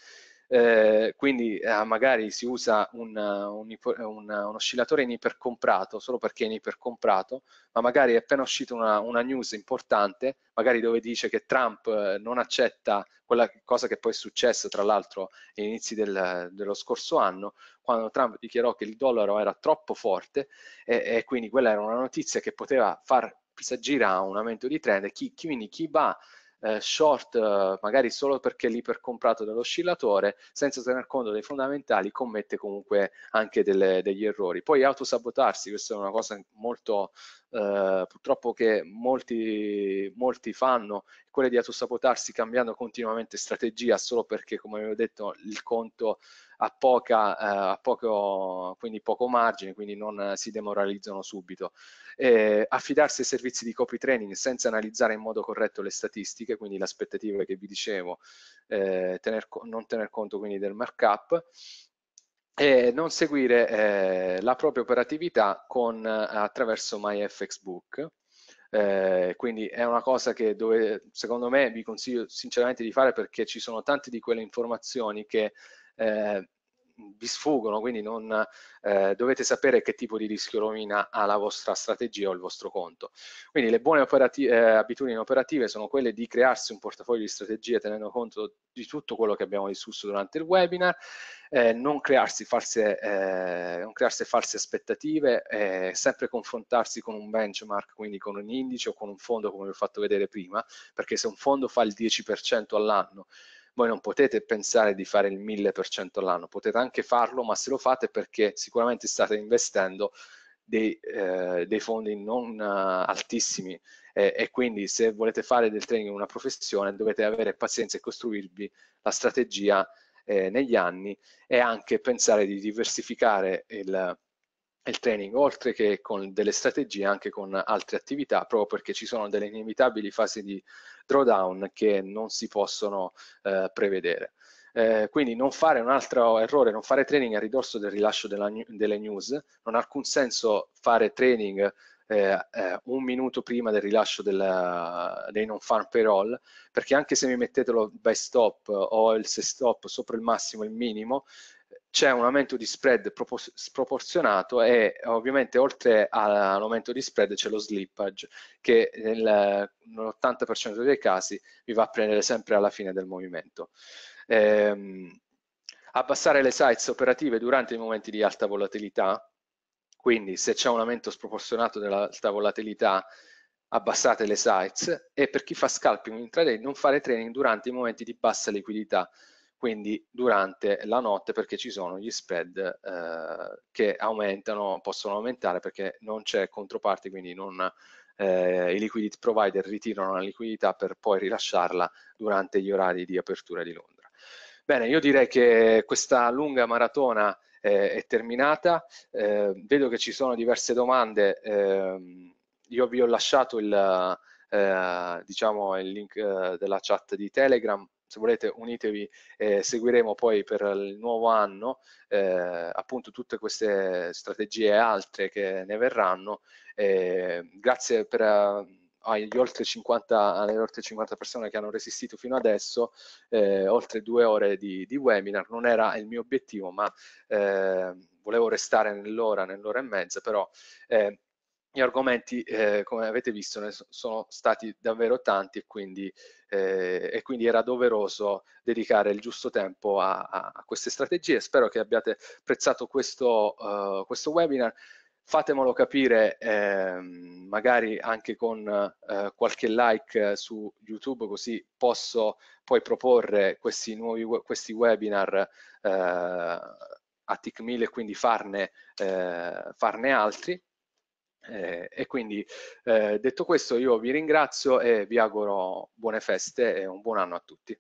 eh, quindi eh, magari si usa un, un, un, un, oscillatore in ipercomprato solo perché è in ipercomprato, ma magari è appena uscita una, una, news importante, magari dove dice che Trump eh, non accetta quella cosa che poi è successa tra l'altro agli inizi del, dello scorso anno, quando Trump dichiarò che il dollaro era troppo forte e, e quindi quella era una notizia che poteva far presagire a un aumento di trend e chi, quindi chi va eh, short eh, magari solo perché l'ipercomprato dall'oscillatore senza tener conto dei fondamentali commette comunque anche delle, degli errori. Poi autosabotarsi, questa è una cosa molto eh, purtroppo che molti, molti fanno, quella di autosabotarsi cambiando continuamente strategia solo perché come avevo detto il conto a, poca, eh, a poco, quindi poco margine, quindi non eh, si demoralizzano subito. Eh, affidarsi ai servizi di copy training senza analizzare in modo corretto le statistiche, quindi l'aspettativa che vi dicevo, eh, tener, non tener conto quindi del markup, e non seguire eh, la propria operatività con, eh, attraverso MyFXBook. Eh, quindi è una cosa che dove, secondo me vi consiglio sinceramente di fare perché ci sono tante di quelle informazioni che eh, vi sfuggono, quindi non, eh, dovete sapere che tipo di rischio rovina ha la vostra strategia o il vostro conto. Quindi le buone operati eh, abitudini operative sono quelle di crearsi un portafoglio di strategie tenendo conto di tutto quello che abbiamo discusso durante il webinar, eh, non, crearsi false, eh, non crearsi false aspettative, eh, sempre confrontarsi con un benchmark, quindi con un indice o con un fondo come vi ho fatto vedere prima, perché se un fondo fa il 10% all'anno, voi non potete pensare di fare il 1000% all'anno, potete anche farlo, ma se lo fate perché sicuramente state investendo dei, eh, dei fondi non uh, altissimi eh, e quindi se volete fare del training una professione dovete avere pazienza e costruirvi la strategia eh, negli anni e anche pensare di diversificare il, il training, oltre che con delle strategie, anche con altre attività, proprio perché ci sono delle inevitabili fasi di drawdown che non si possono eh, prevedere. Eh, quindi non fare un altro errore, non fare training a ridosso del rilascio della, delle news, non ha alcun senso fare training eh, eh, un minuto prima del rilascio della, dei non farm payroll, perché anche se mi mettete lo buy stop o il se stop sopra il massimo e il minimo, c'è un aumento di spread sproporzionato e ovviamente oltre all'aumento di spread c'è lo slippage che nell'80% dei casi vi va a prendere sempre alla fine del movimento. Ehm, abbassare le sites operative durante i momenti di alta volatilità, quindi se c'è un aumento sproporzionato dell'alta volatilità abbassate le sites e per chi fa scalping intraday non fare training durante i momenti di bassa liquidità quindi durante la notte perché ci sono gli spread eh, che aumentano, possono aumentare perché non c'è controparte, quindi non, eh, i liquidity provider ritirano la liquidità per poi rilasciarla durante gli orari di apertura di Londra. Bene, io direi che questa lunga maratona eh, è terminata, eh, vedo che ci sono diverse domande, ehm, io vi ho lasciato il, eh, diciamo, il link eh, della chat di Telegram se volete unitevi e seguiremo poi per il nuovo anno eh, appunto tutte queste strategie e altre che ne verranno. Eh, grazie per... Uh, agli oltre 50, alle oltre 50 persone che hanno resistito fino adesso, eh, oltre due ore di, di, webinar, non era il mio obiettivo, ma eh, volevo restare nell'ora, nell'ora e mezza, però eh, gli argomenti, eh, come avete visto, ne sono stati davvero tanti e quindi, eh, e quindi era doveroso dedicare il giusto tempo a, a queste strategie. Spero che abbiate apprezzato questo, uh, questo webinar. Fatemelo capire eh, magari anche con eh, qualche like su YouTube, così posso poi proporre questi nuovi questi webinar eh, a TIC 1000 e quindi farne, farne altri eh, e quindi eh, detto questo io vi ringrazio e vi auguro buone feste e un buon anno a tutti.